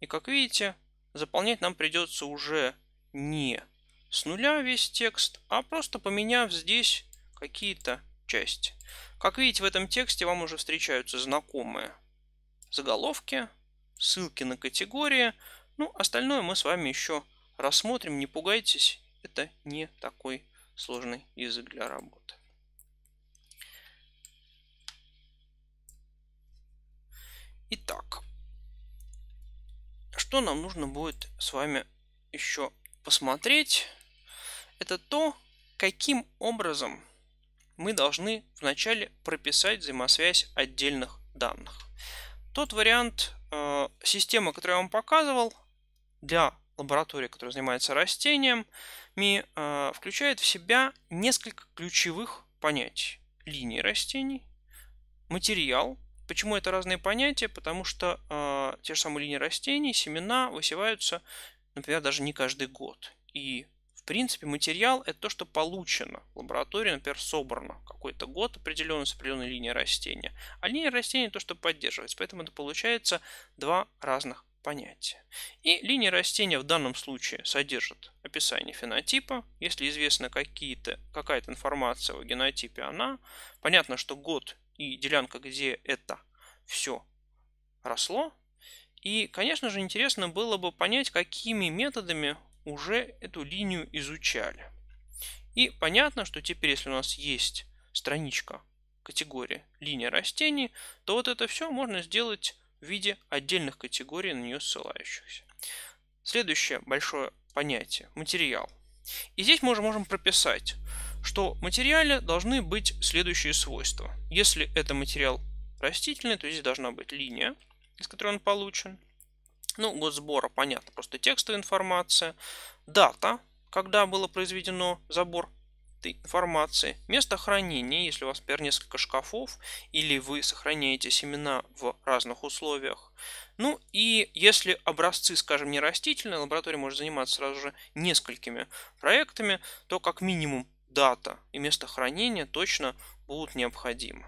Speaker 1: И как видите, заполнять нам придется уже не с нуля весь текст, а просто поменяв здесь какие-то части. Как видите, в этом тексте вам уже встречаются знакомые заголовки, ссылки на категории. Ну, остальное мы с вами еще рассмотрим. Не пугайтесь, это не такой сложный язык для работы. Итак, что нам нужно будет с вами еще посмотреть, это то, каким образом мы должны вначале прописать взаимосвязь отдельных данных. Тот вариант э, системы, который я вам показывал, для лаборатории, которая занимается растениями, э, включает в себя несколько ключевых понятий. Линии растений, материал, Почему это разные понятия? Потому что э, те же самые линии растений, семена высеваются, например, даже не каждый год. И в принципе, материал – это то, что получено в лаборатории, например, собрано какой-то год определенный с определенной линией растения. А линия растения – то, что поддерживается. Поэтому это получается два разных понятия. И линия растения в данном случае содержит описание фенотипа. Если известна какая-то информация о генотипе, она. Понятно, что год и делянка, где это все росло. И, конечно же, интересно было бы понять, какими методами уже эту линию изучали. И понятно, что теперь, если у нас есть страничка категории линия растений, то вот это все можно сделать в виде отдельных категорий на нее ссылающихся. Следующее большое понятие – материал. И здесь мы уже можем прописать, что материале должны быть следующие свойства. Если это материал растительный, то здесь должна быть линия, из которой он получен. Ну, год сбора, понятно, просто текстовая информация. Дата, когда было произведено забор этой информации. Место хранения, если у вас, например, несколько шкафов, или вы сохраняете семена в разных условиях. Ну и если образцы, скажем, не растительные, лаборатория может заниматься сразу же несколькими проектами, то как минимум дата и место хранения точно будут необходимы.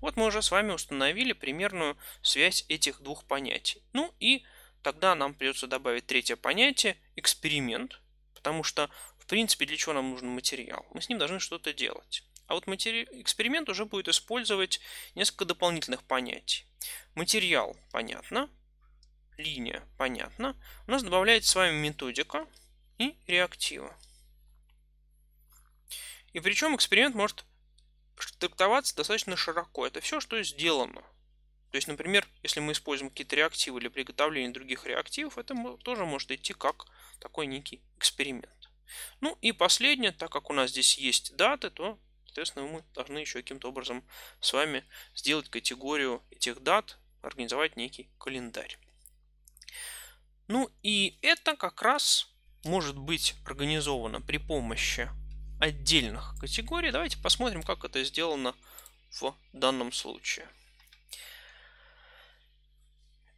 Speaker 1: Вот мы уже с вами установили примерную связь этих двух понятий. Ну и тогда нам придется добавить третье понятие – эксперимент, потому что, в принципе, для чего нам нужен материал? Мы с ним должны что-то делать. А вот матери... эксперимент уже будет использовать несколько дополнительных понятий. Материал – понятно, линия – понятно. У нас добавляется с вами методика и реактива. И причем эксперимент может трактоваться достаточно широко. Это все, что сделано. То есть, например, если мы используем какие-то реактивы для приготовления других реактивов, это тоже может идти как такой некий эксперимент. Ну и последнее, так как у нас здесь есть даты, то, соответственно, мы должны еще каким-то образом с вами сделать категорию этих дат, организовать некий календарь. Ну и это как раз может быть организовано при помощи отдельных категорий. Давайте посмотрим, как это сделано в данном случае.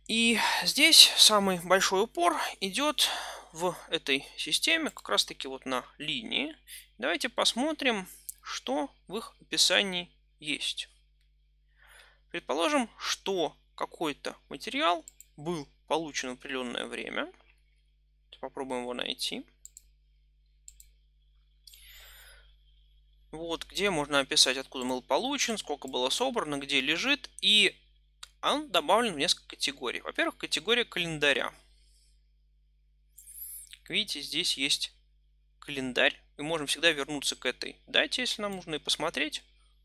Speaker 1: И здесь самый большой упор идет в этой системе как раз таки вот на линии. Давайте посмотрим, что в их описании есть. Предположим, что какой-то материал был получен в определенное время. Попробуем его найти. Вот, где можно описать, откуда был получен, сколько было собрано, где лежит. И он добавлен в несколько категорий. Во-первых, категория календаря. Видите, здесь есть календарь. И можем всегда вернуться к этой дате, если нам нужно, и посмотреть,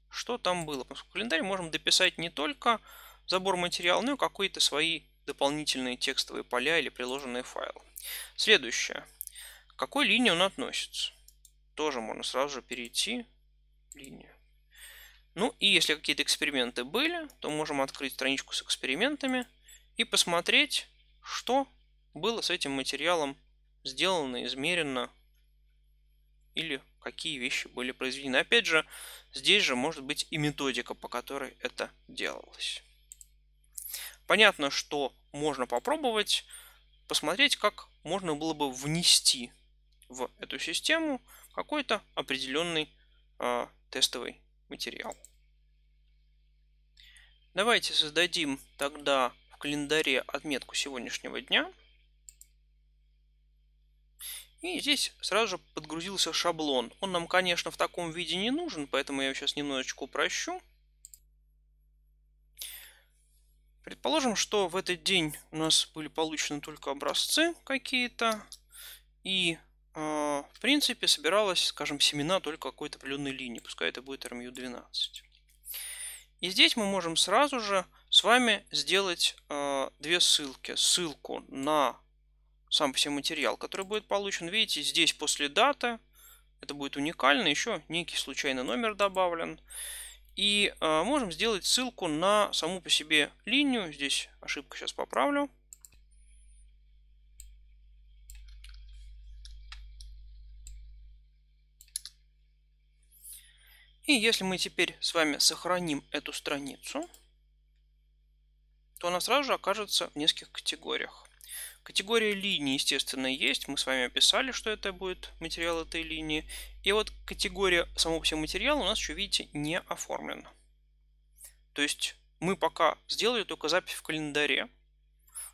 Speaker 1: что там было. Поскольку календарь можем дописать не только забор материала, но и какие-то свои дополнительные текстовые поля или приложенные файлы. Следующее. К какой линии он относится? Тоже можно сразу же перейти линию. Ну и если какие-то эксперименты были, то можем открыть страничку с экспериментами и посмотреть, что было с этим материалом сделано, измерено или какие вещи были произведены. Опять же, здесь же может быть и методика, по которой это делалось. Понятно, что можно попробовать посмотреть, как можно было бы внести в эту систему какой-то определенный а, тестовый материал. Давайте создадим тогда в календаре отметку сегодняшнего дня. И здесь сразу же подгрузился шаблон. Он нам, конечно, в таком виде не нужен, поэтому я его сейчас немножечко упрощу. Предположим, что в этот день у нас были получены только образцы какие-то. И а, в принципе, собиралась, скажем, семена только какой-то определенной линии, пускай это будет RMU12. И здесь мы можем сразу же с вами сделать а, две ссылки. Ссылку на сам по себе материал, который будет получен. Видите, здесь после даты, это будет уникально, еще некий случайный номер добавлен. И а, можем сделать ссылку на саму по себе линию. Здесь ошибку сейчас поправлю. И если мы теперь с вами сохраним эту страницу, то она сразу же окажется в нескольких категориях. Категория линии, естественно, есть. Мы с вами описали, что это будет материал этой линии. И вот категория самого всего материала у нас еще, видите, не оформлена. То есть мы пока сделали только запись в календаре.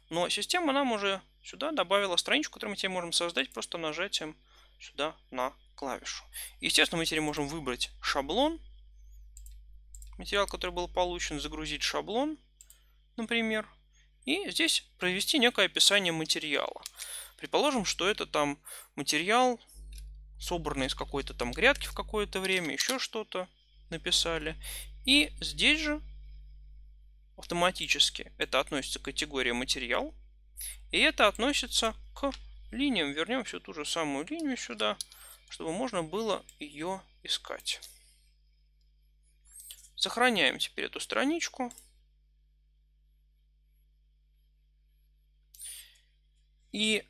Speaker 1: Но система нам уже сюда добавила страничку, которую мы теперь можем создать просто нажатием сюда на клавишу. Естественно, мы теперь можем выбрать шаблон, материал, который был получен, загрузить шаблон, например, и здесь провести некое описание материала. Предположим, что это там материал, собранный из какой-то там грядки в какое-то время, еще что-то написали. И здесь же автоматически это относится к категории материал, и это относится к линиям. Вернем всю ту же самую линию сюда – чтобы можно было ее искать. Сохраняем теперь эту страничку. И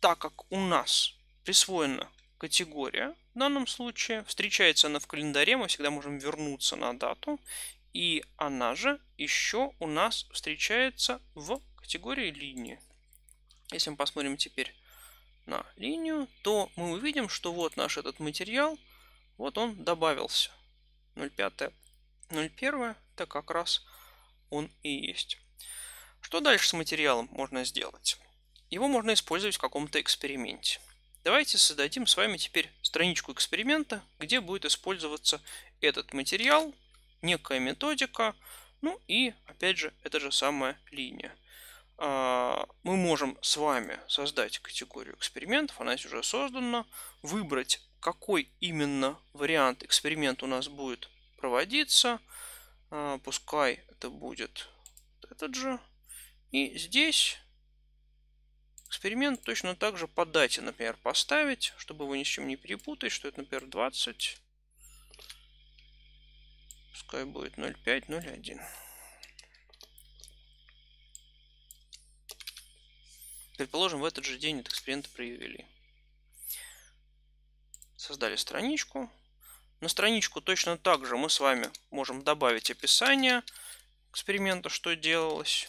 Speaker 1: так как у нас присвоена категория, в данном случае встречается она в календаре, мы всегда можем вернуться на дату. И она же еще у нас встречается в категории линии. Если мы посмотрим теперь на линию, то мы увидим, что вот наш этот материал, вот он добавился. 0,5, 0,1, это как раз он и есть. Что дальше с материалом можно сделать? Его можно использовать в каком-то эксперименте. Давайте создадим с вами теперь страничку эксперимента, где будет использоваться этот материал, некая методика, ну и опять же эта же самая линия. А, мы можем с вами создать категорию экспериментов, она здесь уже создана, выбрать, какой именно вариант эксперимент у нас будет проводиться, а, пускай это будет этот же, и здесь эксперимент точно так же по дате, например, поставить, чтобы его ни с чем не перепутать, что это, например, 20, пускай будет 0,5, 0,1. Предположим, в этот же день этот эксперимент провели. Создали страничку. На страничку точно так же мы с вами можем добавить описание эксперимента, что делалось.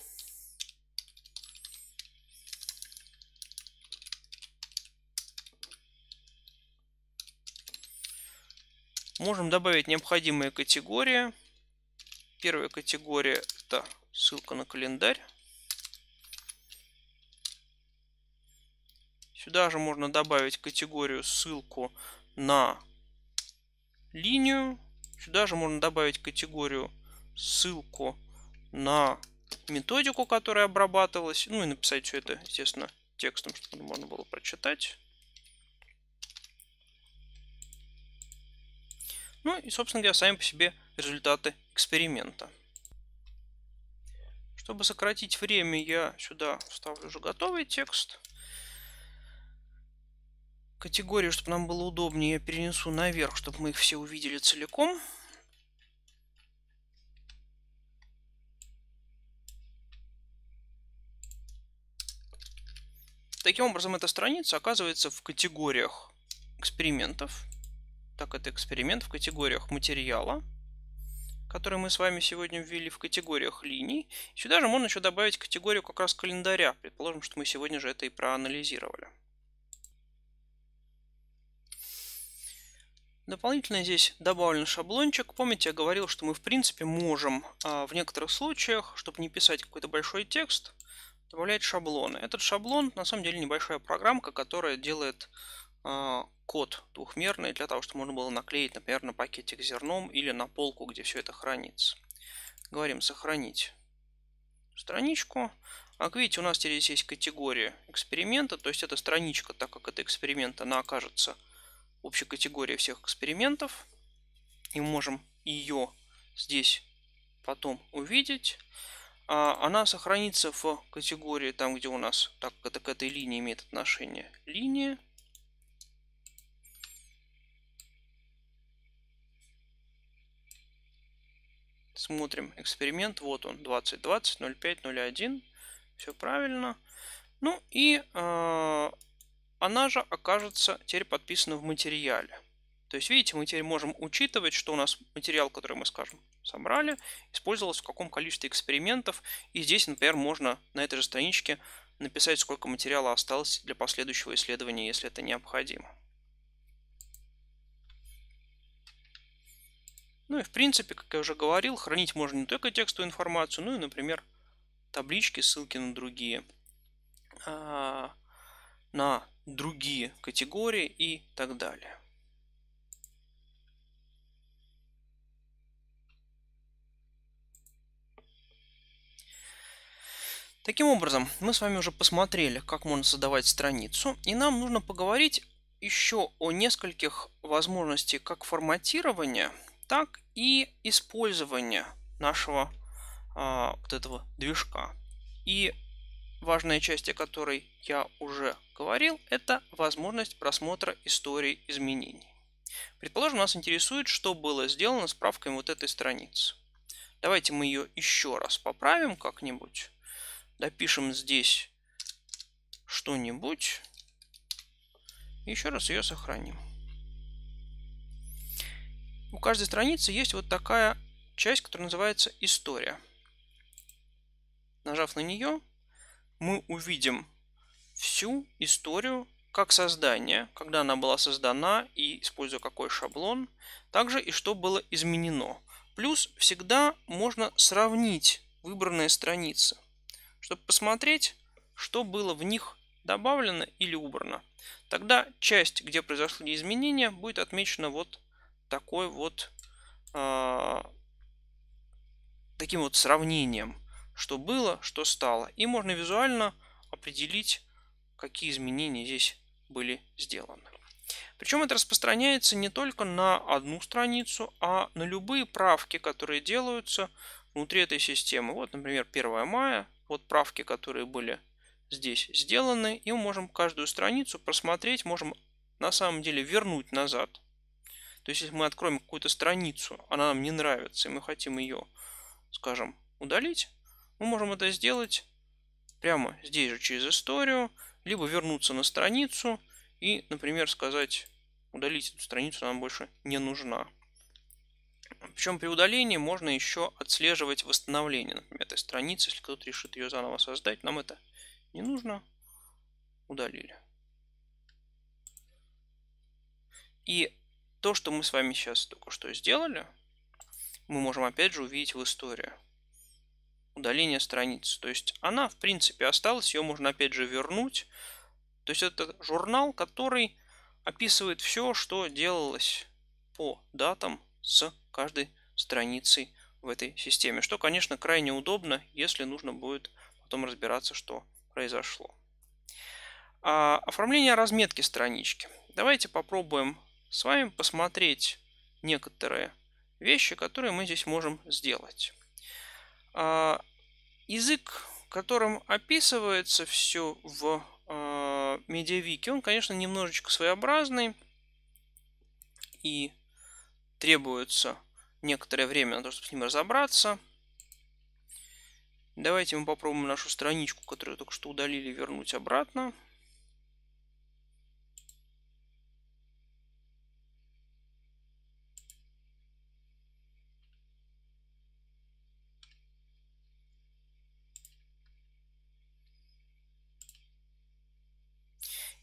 Speaker 1: Можем добавить необходимые категории. Первая категория это ссылка на календарь. Сюда же можно добавить категорию ссылку на линию. Сюда же можно добавить категорию ссылку на методику, которая обрабатывалась. Ну и написать все это, естественно, текстом, чтобы можно было прочитать. Ну и, собственно говоря, сами по себе результаты эксперимента. Чтобы сократить время, я сюда вставлю уже готовый текст. Категорию, чтобы нам было удобнее, я перенесу наверх, чтобы мы их все увидели целиком. Таким образом, эта страница оказывается в категориях экспериментов. Так, это эксперимент в категориях материала, который мы с вами сегодня ввели в категориях линий. Сюда же можно еще добавить категорию как раз календаря. Предположим, что мы сегодня же это и проанализировали. Дополнительно здесь добавлен шаблончик. Помните, я говорил, что мы в принципе можем а, в некоторых случаях, чтобы не писать какой-то большой текст, добавлять шаблоны. Этот шаблон на самом деле небольшая программка, которая делает а, код двухмерный для того, чтобы можно было наклеить, например, на пакетик с зерном или на полку, где все это хранится. Говорим «Сохранить страничку». А как видите, у нас здесь есть категория эксперимента, то есть эта страничка, так как это эксперимент, она окажется – общая категория всех экспериментов. И можем ее здесь потом увидеть. А, она сохранится в категории, там где у нас, так как это к этой линии имеет отношение, линия. Смотрим эксперимент. Вот он, 2020, 05, 01. Все правильно. Ну и а, она же окажется теперь подписана в материале. То есть, видите, мы теперь можем учитывать, что у нас материал, который мы, скажем, собрали, использовался в каком количестве экспериментов. И здесь, например, можно на этой же страничке написать, сколько материала осталось для последующего исследования, если это необходимо. Ну и в принципе, как я уже говорил, хранить можно не только текстовую информацию, ну и, например, таблички, ссылки на другие а, на другие категории и так далее. Таким образом, мы с вами уже посмотрели, как можно создавать страницу, и нам нужно поговорить еще о нескольких возможностях как форматирования, так и использования нашего а, вот этого движка. И важная часть о которой я уже говорил, это возможность просмотра истории изменений. Предположим, нас интересует, что было сделано с правкой вот этой страницы. Давайте мы ее еще раз поправим как-нибудь. Допишем здесь что-нибудь. Еще раз ее сохраним. У каждой страницы есть вот такая часть, которая называется «История». Нажав на нее, мы увидим всю историю как создания, когда она была создана и используя какой шаблон, также и что было изменено. Плюс всегда можно сравнить выбранные страницы, чтобы посмотреть, что было в них добавлено или убрано. Тогда часть, где произошли изменения, будет отмечена вот такой вот э, таким вот сравнением что было, что стало. И можно визуально определить, какие изменения здесь были сделаны. Причем это распространяется не только на одну страницу, а на любые правки, которые делаются внутри этой системы. Вот, например, 1 мая, вот правки, которые были здесь сделаны, и мы можем каждую страницу просмотреть, можем на самом деле вернуть назад. То есть, если мы откроем какую-то страницу, она нам не нравится, и мы хотим ее, скажем, удалить, мы можем это сделать прямо здесь же через историю, либо вернуться на страницу и, например, сказать, удалить эту страницу, она больше не нужна. Причем при удалении можно еще отслеживать восстановление, например, этой страницы. Если кто-то решит ее заново создать, нам это не нужно. Удалили. И то, что мы с вами сейчас только что сделали, мы можем опять же увидеть в истории удаление страницы. То есть она, в принципе, осталась, ее можно опять же вернуть. То есть это журнал, который описывает все, что делалось по датам с каждой страницей в этой системе. Что, конечно, крайне удобно, если нужно будет потом разбираться, что произошло. А, оформление разметки странички. Давайте попробуем с вами посмотреть некоторые вещи, которые мы здесь можем сделать. А, язык, которым описывается все в а, медиавике, он, конечно, немножечко своеобразный и требуется некоторое время на то, чтобы с ним разобраться. Давайте мы попробуем нашу страничку, которую только что удалили, вернуть обратно.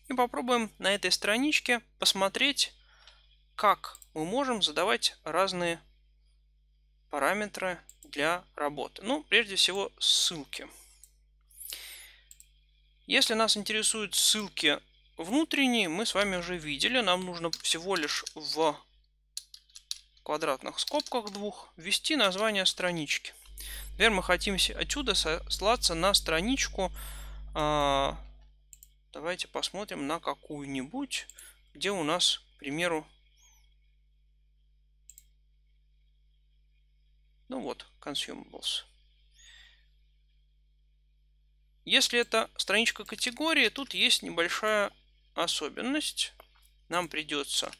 Speaker 1: И попробуем на этой страничке посмотреть, как мы можем задавать разные параметры для работы. Ну, прежде всего, ссылки. Если нас интересуют ссылки внутренние, мы с вами уже видели. Нам нужно всего лишь в квадратных скобках двух ввести название странички. Теперь мы хотим отсюда сослаться на страничку а, Давайте посмотрим на какую-нибудь, где у нас, к примеру, ну вот, consumables. Если это страничка категории, тут есть небольшая особенность. Нам придется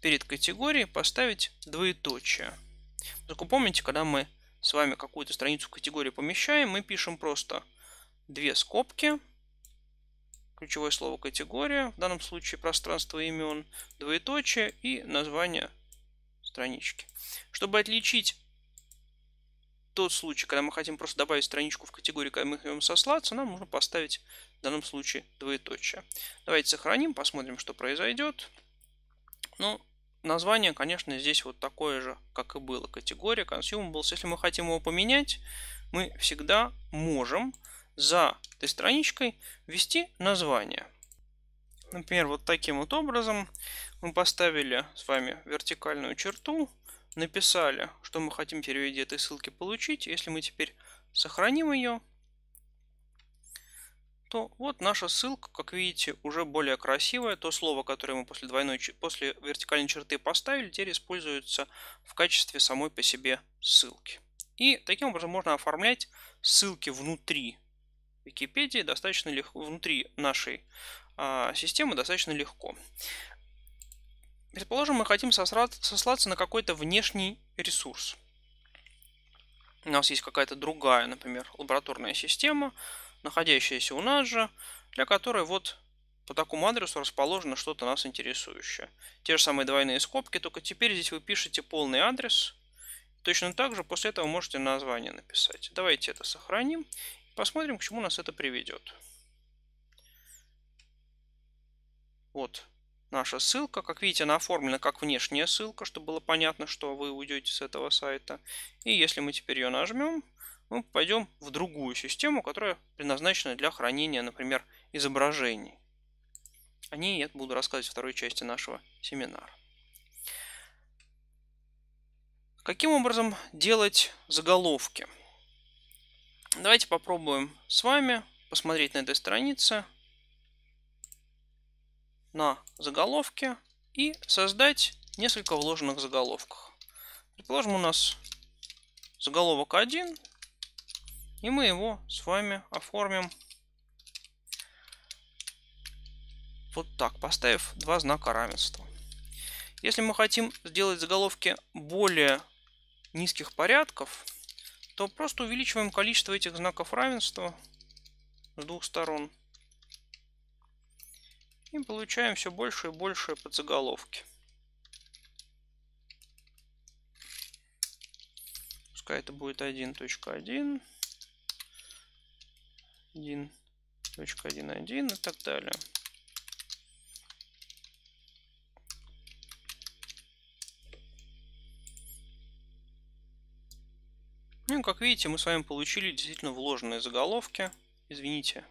Speaker 1: перед категорией поставить двоеточие. Только помните, когда мы с вами какую-то страницу категории помещаем, мы пишем просто две скобки – ключевое слово категория, в данном случае пространство имен, двоеточие и название странички. Чтобы отличить тот случай, когда мы хотим просто добавить страничку в категорию, когда мы хотим сослаться, нам нужно поставить в данном случае двоеточие. Давайте сохраним, посмотрим, что произойдет. Ну, название, конечно, здесь вот такое же, как и было, категория consumables. Если мы хотим его поменять, мы всегда можем за этой страничкой ввести название. Например, вот таким вот образом мы поставили с вами вертикальную черту, написали, что мы хотим переведи этой ссылки получить. Если мы теперь сохраним ее, то вот наша ссылка, как видите, уже более красивая. То слово, которое мы после, двойной, после вертикальной черты поставили, теперь используется в качестве самой по себе ссылки. И таким образом можно оформлять ссылки внутри Википедии достаточно легко, внутри нашей а, системы достаточно легко. Предположим, мы хотим сослаться на какой-то внешний ресурс. У нас есть какая-то другая, например, лабораторная система, находящаяся у нас же, для которой вот по такому адресу расположено что-то нас интересующее. Те же самые двойные скобки, только теперь здесь вы пишете полный адрес. Точно так же после этого можете название написать. Давайте это сохраним Посмотрим, к чему нас это приведет. Вот наша ссылка. Как видите, она оформлена как внешняя ссылка, чтобы было понятно, что вы уйдете с этого сайта. И если мы теперь ее нажмем, мы пойдем в другую систему, которая предназначена для хранения, например, изображений. О ней я буду рассказывать в второй части нашего семинара. Каким образом делать заголовки? Давайте попробуем с вами посмотреть на этой странице на заголовки и создать несколько вложенных заголовков. Предположим, у нас заголовок 1, и мы его с вами оформим вот так, поставив два знака равенства. Если мы хотим сделать заголовки более низких порядков, то просто увеличиваем количество этих знаков равенства с двух сторон. И получаем все больше и больше подзаголовки. Пускай это будет 1.1, 1.1.1 и так далее. Ну, как видите, мы с вами получили действительно вложенные заголовки. Извините,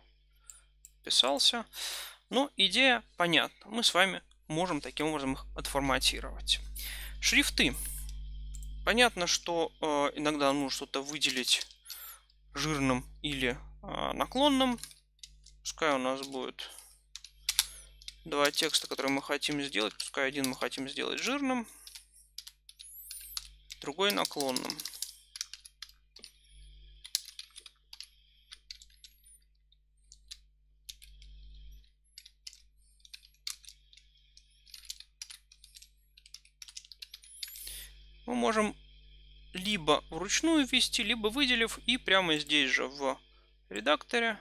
Speaker 1: писался. Но ну, идея понятна. Мы с вами можем таким образом их отформатировать. Шрифты. Понятно, что э, иногда нужно что-то выделить жирным или э, наклонным. Пускай у нас будет два текста, которые мы хотим сделать. Пускай один мы хотим сделать жирным, другой наклонным. мы можем либо вручную ввести, либо выделив и прямо здесь же в редакторе,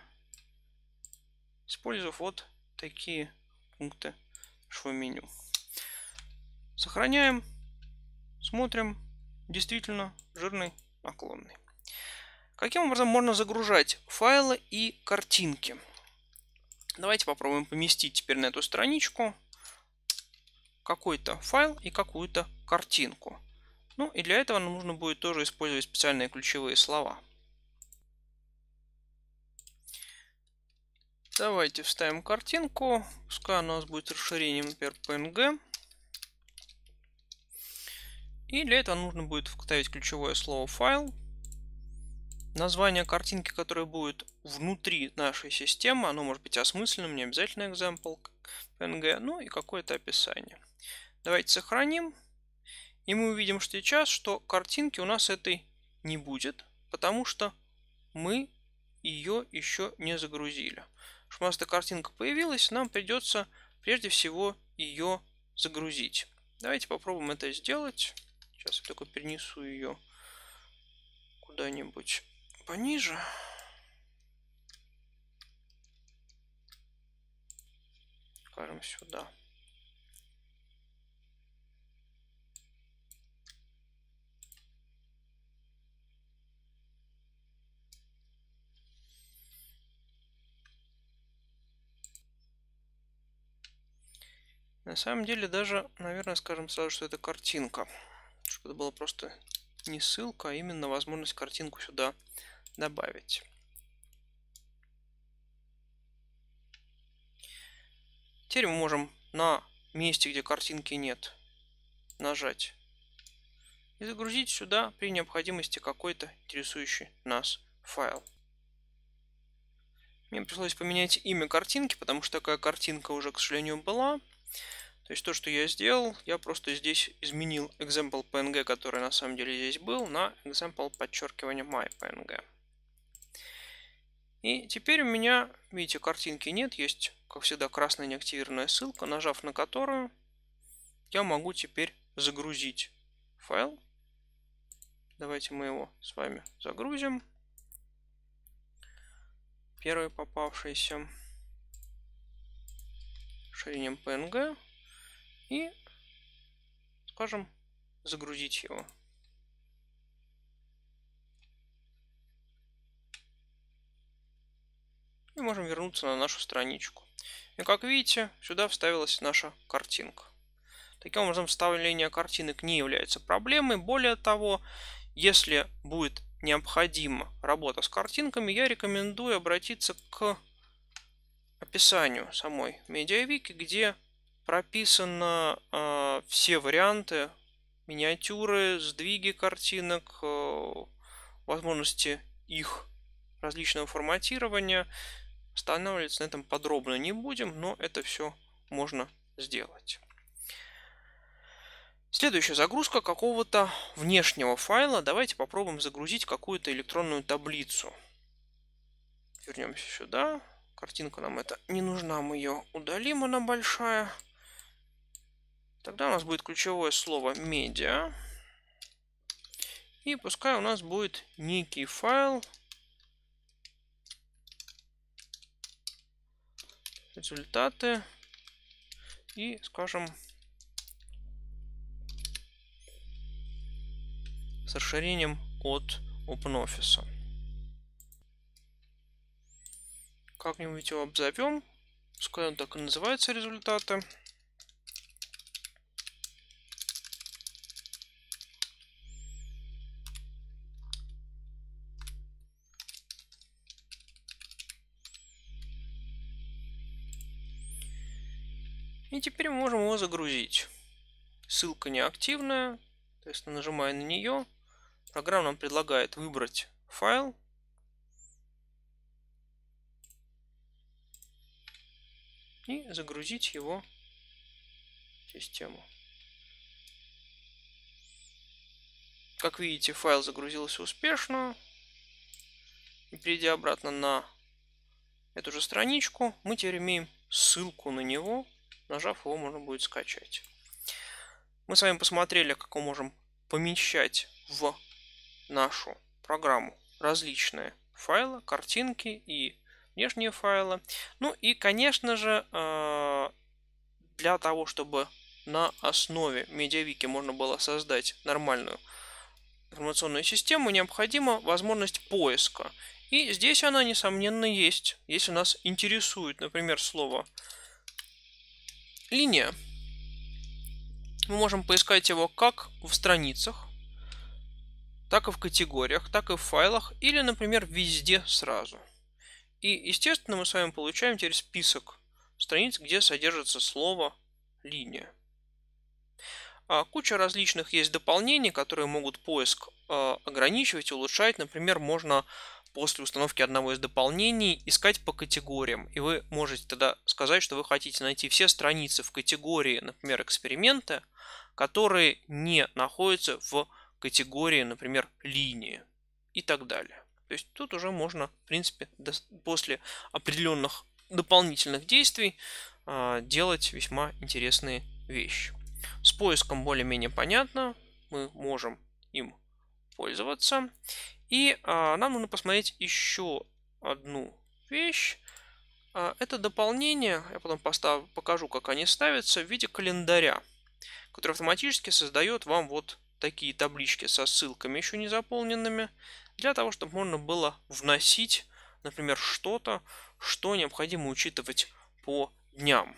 Speaker 1: используя вот такие пункты нашего меню. Сохраняем, смотрим, действительно жирный наклонный. Каким образом можно загружать файлы и картинки? Давайте попробуем поместить теперь на эту страничку какой-то файл и какую-то картинку. Ну и для этого нужно будет тоже использовать специальные ключевые слова. Давайте вставим картинку. Пускай у нас будет расширением, например, PNG. И для этого нужно будет вставить ключевое слово «файл». Название картинки, которая будет внутри нашей системы, оно может быть осмысленным, не обязательно example PNG, ну и какое-то описание. Давайте сохраним. И мы увидим сейчас, что картинки у нас этой не будет, потому что мы ее еще не загрузили. Чтобы у нас эта картинка появилась, нам придется прежде всего ее загрузить. Давайте попробуем это сделать. Сейчас я только перенесу ее куда-нибудь пониже. Скажем сюда. На самом деле даже, наверное, скажем сразу, что это картинка. Чтобы это была просто не ссылка, а именно возможность картинку сюда добавить. Теперь мы можем на месте, где картинки нет, нажать и загрузить сюда при необходимости какой-то интересующий нас файл. Мне пришлось поменять имя картинки, потому что такая картинка уже, к сожалению, была. То есть то, что я сделал, я просто здесь изменил example png, который на самом деле здесь был, на example подчеркивание mypng. И теперь у меня, видите, картинки нет, есть, как всегда, красная неактивированная ссылка, нажав на которую, я могу теперь загрузить файл. Давайте мы его с вами загрузим. Первый попавшийся расширением PNG и, скажем, загрузить его. И можем вернуться на нашу страничку. И как видите, сюда вставилась наша картинка. Таким образом, вставление картинок не является проблемой. Более того, если будет необходима работа с картинками, я рекомендую обратиться к описанию самой медиавики, где прописаны э, а, все варианты, миниатюры, сдвиги картинок, э, возможности их различного форматирования. Останавливаться на этом подробно не будем, но это все можно сделать. Следующая загрузка какого-то внешнего файла. Давайте попробуем загрузить какую-то электронную таблицу. Вернемся сюда. Картинка нам это не нужна, мы ее удалим, она большая. Тогда у нас будет ключевое слово медиа. И пускай у нас будет некий файл. Результаты. И скажем с расширением от OpenOffice. как-нибудь его обзовем. Пускай он так и называется результаты. И теперь мы можем его загрузить. Ссылка неактивная, то есть нажимая на нее, программа нам предлагает выбрать файл, и загрузить его в систему. Как видите, файл загрузился успешно. И перейдя обратно на эту же страничку, мы теперь имеем ссылку на него. Нажав его, можно будет скачать. Мы с вами посмотрели, как мы можем помещать в нашу программу различные файлы, картинки и внешние файлы. Ну и, конечно же, а, для того, чтобы на основе медиавики можно было создать нормальную информационную систему, необходима возможность поиска. И здесь она, несомненно, есть. Если нас интересует, например, слово «линия», мы можем поискать его как в страницах, так и в категориях, так и в файлах, или, например, везде сразу – и, естественно, мы с вами получаем теперь список страниц, где содержится слово «линия». А куча различных есть дополнений, которые могут поиск э, ограничивать улучшать. Например, можно после установки одного из дополнений искать по категориям. И вы можете тогда сказать, что вы хотите найти все страницы в категории, например, эксперименты, которые не находятся в категории, например, линии и так далее. То есть тут уже можно, в принципе, после определенных дополнительных действий а, делать весьма интересные вещи. С поиском более-менее понятно, мы можем им пользоваться. И а, нам нужно посмотреть еще одну вещь. А, это дополнение, я потом постав, покажу, как они ставятся, в виде календаря, который автоматически создает вам вот такие таблички со ссылками еще не заполненными, для того, чтобы можно было вносить, например, что-то, что необходимо учитывать по дням.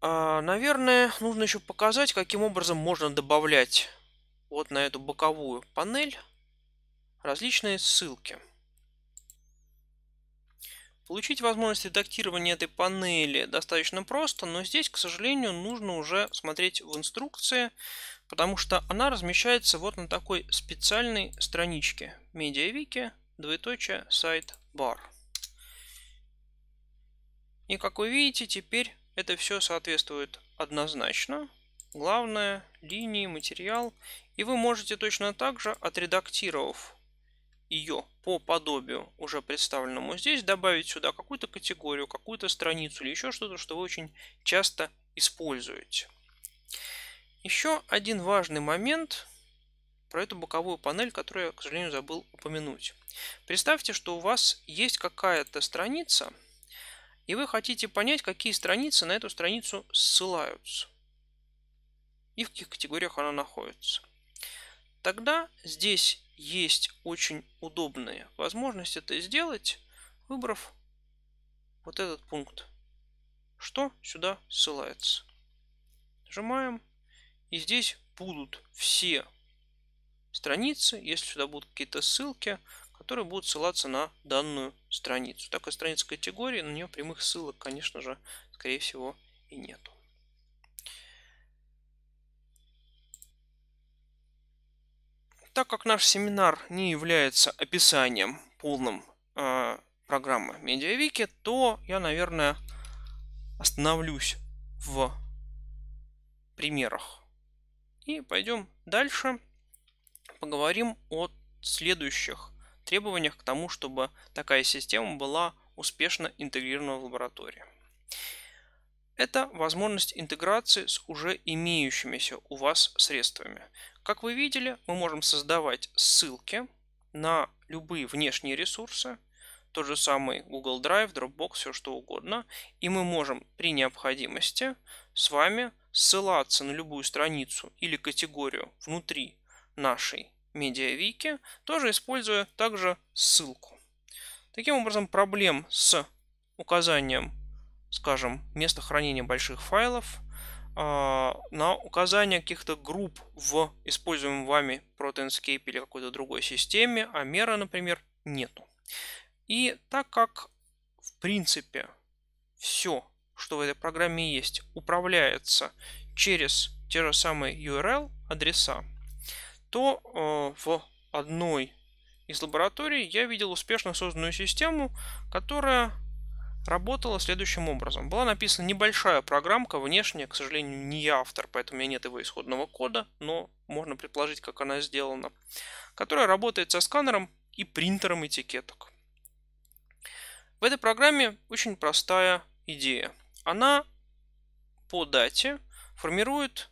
Speaker 1: А, наверное, нужно еще показать, каким образом можно добавлять вот на эту боковую панель различные ссылки. Получить возможность редактирования этой панели достаточно просто, но здесь, к сожалению, нужно уже смотреть в инструкции, потому что она размещается вот на такой специальной страничке MediaWiki, двоеточие, сайт, бар. И как вы видите, теперь это все соответствует однозначно. Главное, линии, материал. И вы можете точно так же, отредактировав ее по подобию уже представленному здесь, добавить сюда какую-то категорию, какую-то страницу или еще что-то, что вы очень часто используете. Еще один важный момент про эту боковую панель, которую я, к сожалению, забыл упомянуть. Представьте, что у вас есть какая-то страница, и вы хотите понять, какие страницы на эту страницу ссылаются и в каких категориях она находится. Тогда здесь есть очень удобная возможность это сделать, выбрав вот этот пункт. Что сюда ссылается. Нажимаем и здесь будут все страницы, если сюда будут какие-то ссылки, которые будут ссылаться на данную страницу. Такая страница категории, на нее прямых ссылок, конечно же, скорее всего и нету. Так как наш семинар не является описанием полным э, программы Медиавики, то я, наверное, остановлюсь в примерах и пойдем дальше. Поговорим о следующих требованиях к тому, чтобы такая система была успешно интегрирована в лаборатории. Это возможность интеграции с уже имеющимися у вас средствами. Как вы видели, мы можем создавать ссылки на любые внешние ресурсы, тот же самый Google Drive, Dropbox, все что угодно, и мы можем при необходимости с вами ссылаться на любую страницу или категорию внутри нашей медиавики, тоже используя также ссылку. Таким образом, проблем с указанием, скажем, места хранения больших файлов, а, на указание каких-то групп в используемом вами ProtonScape или какой-то другой системе, а мера, например, нету. И так как, в принципе, все что в этой программе есть, управляется через те же самые URL адреса, то э, в одной из лабораторий я видел успешно созданную систему, которая работала следующим образом. Была написана небольшая программка, внешняя, к сожалению, не я автор, поэтому у меня нет его исходного кода, но можно предположить, как она сделана, которая работает со сканером и принтером этикеток. В этой программе очень простая идея она по дате формирует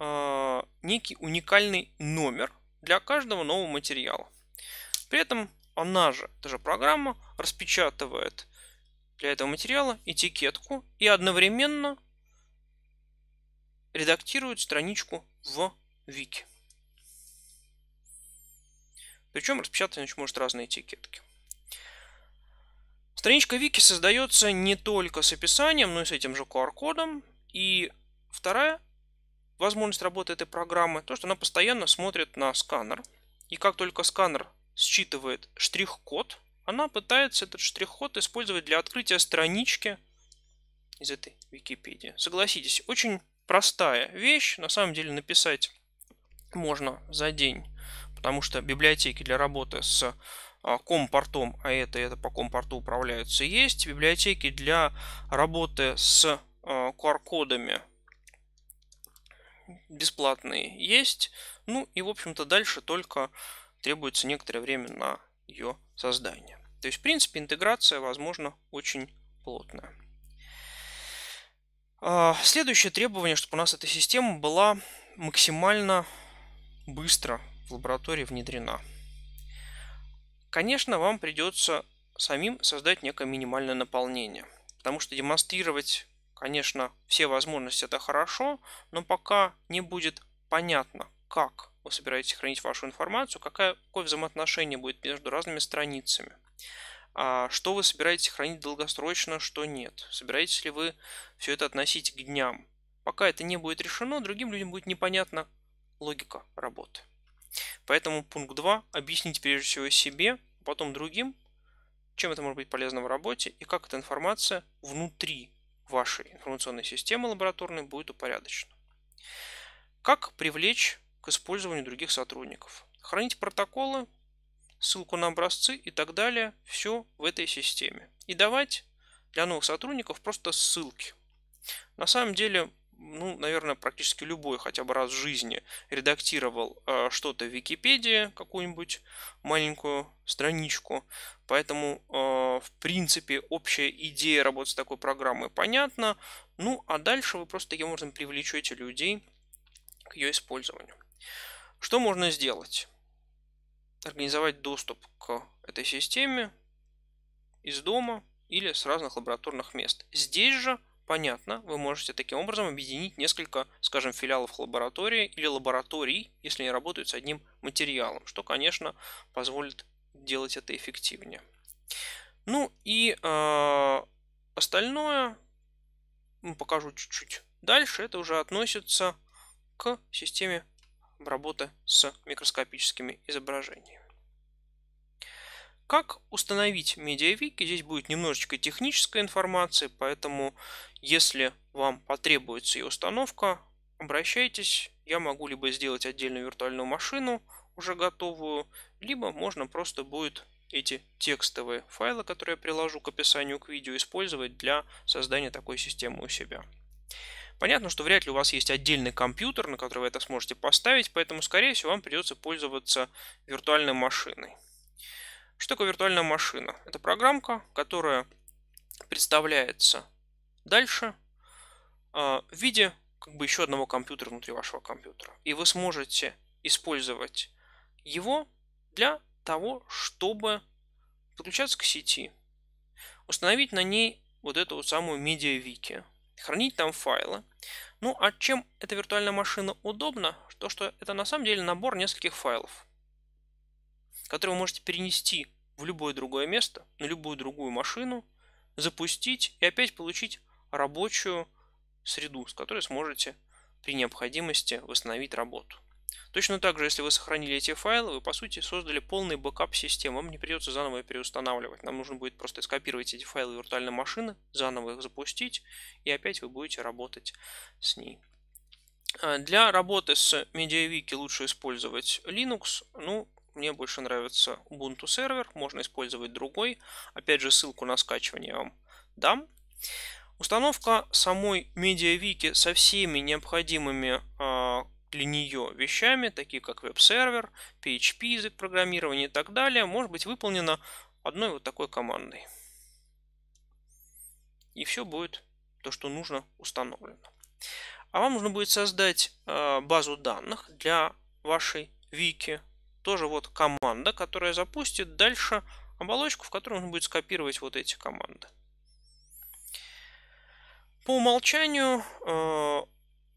Speaker 1: э, некий уникальный номер для каждого нового материала. При этом она же, эта же программа, распечатывает для этого материала этикетку и одновременно редактирует страничку в вики. Причем распечатать может разные этикетки. Страничка Вики создается не только с описанием, но и с этим же QR-кодом. И вторая возможность работы этой программы, то, что она постоянно смотрит на сканер. И как только сканер считывает штрих-код, она пытается этот штрих-код использовать для открытия странички из этой Википедии. Согласитесь, очень простая вещь. На самом деле написать можно за день, потому что библиотеки для работы с а, компортом, а это это по компорту управляются, есть. Библиотеки для работы с а, QR-кодами бесплатные есть. Ну и, в общем-то, дальше только требуется некоторое время на ее создание. То есть, в принципе, интеграция, возможно, очень плотная. А, следующее требование, чтобы у нас эта система была максимально быстро в лаборатории внедрена. Конечно, вам придется самим создать некое минимальное наполнение. Потому что демонстрировать, конечно, все возможности это хорошо, но пока не будет понятно, как вы собираетесь хранить вашу информацию, какое, какое взаимоотношение будет между разными страницами, а что вы собираетесь хранить долгосрочно, что нет, собираетесь ли вы все это относить к дням. Пока это не будет решено, другим людям будет непонятна логика работы. Поэтому пункт 2. Объясните прежде всего себе, потом другим, чем это может быть полезно в работе и как эта информация внутри вашей информационной системы лабораторной будет упорядочена. Как привлечь к использованию других сотрудников? Храните протоколы, ссылку на образцы и так далее. Все в этой системе. И давать для новых сотрудников просто ссылки. На самом деле ну, наверное, практически любой хотя бы раз в жизни редактировал э, что-то в Википедии, какую-нибудь маленькую страничку. Поэтому, э, в принципе, общая идея работы с такой программой понятна. Ну, а дальше вы просто таким образом привлечете людей к ее использованию. Что можно сделать? Организовать доступ к этой системе из дома или с разных лабораторных мест. Здесь же Понятно, вы можете таким образом объединить несколько, скажем, филиалов лаборатории или лабораторий, если они работают с одним материалом, что, конечно, позволит делать это эффективнее. Ну и э, остальное покажу чуть-чуть дальше. Это уже относится к системе работы с микроскопическими изображениями. Как установить MediaWiki? Здесь будет немножечко технической информации, поэтому если вам потребуется ее установка, обращайтесь. Я могу либо сделать отдельную виртуальную машину, уже готовую, либо можно просто будет эти текстовые файлы, которые я приложу к описанию к видео, использовать для создания такой системы у себя. Понятно, что вряд ли у вас есть отдельный компьютер, на который вы это сможете поставить, поэтому, скорее всего, вам придется пользоваться виртуальной машиной. Что такое виртуальная машина? Это программка, которая представляется дальше а, в виде как бы еще одного компьютера внутри вашего компьютера. И вы сможете использовать его для того, чтобы подключаться к сети, установить на ней вот эту вот самую медиавики, хранить там файлы. Ну а чем эта виртуальная машина удобна? То, что это на самом деле набор нескольких файлов который вы можете перенести в любое другое место, на любую другую машину, запустить и опять получить рабочую среду, с которой сможете при необходимости восстановить работу. Точно так же, если вы сохранили эти файлы, вы по сути создали полный бэкап системы. Вам не придется заново ее переустанавливать. Нам нужно будет просто скопировать эти файлы виртуальной машины, заново их запустить, и опять вы будете работать с ней. А, для работы с MediaWiki лучше использовать Linux. Ну, мне больше нравится Ubuntu сервер, можно использовать другой. Опять же, ссылку на скачивание я вам дам. Установка самой MediaWiki со всеми необходимыми а, для нее вещами, такие как веб-сервер, PHP, язык программирования и так далее, может быть выполнена одной вот такой командой. И все будет то, что нужно, установлено. А вам нужно будет создать э, базу данных для вашей вики, тоже вот команда, которая запустит дальше оболочку, в которой он будет скопировать вот эти команды. По умолчанию э,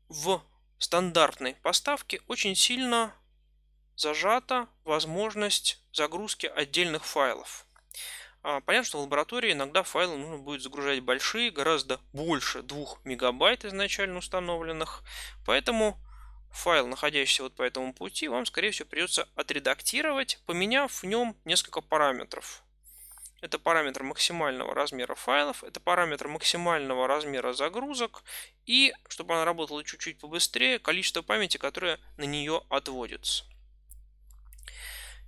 Speaker 1: в стандартной поставке очень сильно зажата возможность загрузки отдельных файлов. А, понятно, что в лаборатории иногда файлы нужно будет загружать большие, гораздо больше 2 мегабайт изначально установленных. Поэтому файл, находящийся вот по этому пути, вам, скорее всего, придется отредактировать, поменяв в нем несколько параметров. Это параметр максимального размера файлов, это параметр максимального размера загрузок и, чтобы она работала чуть-чуть побыстрее, количество памяти, которое на нее отводится.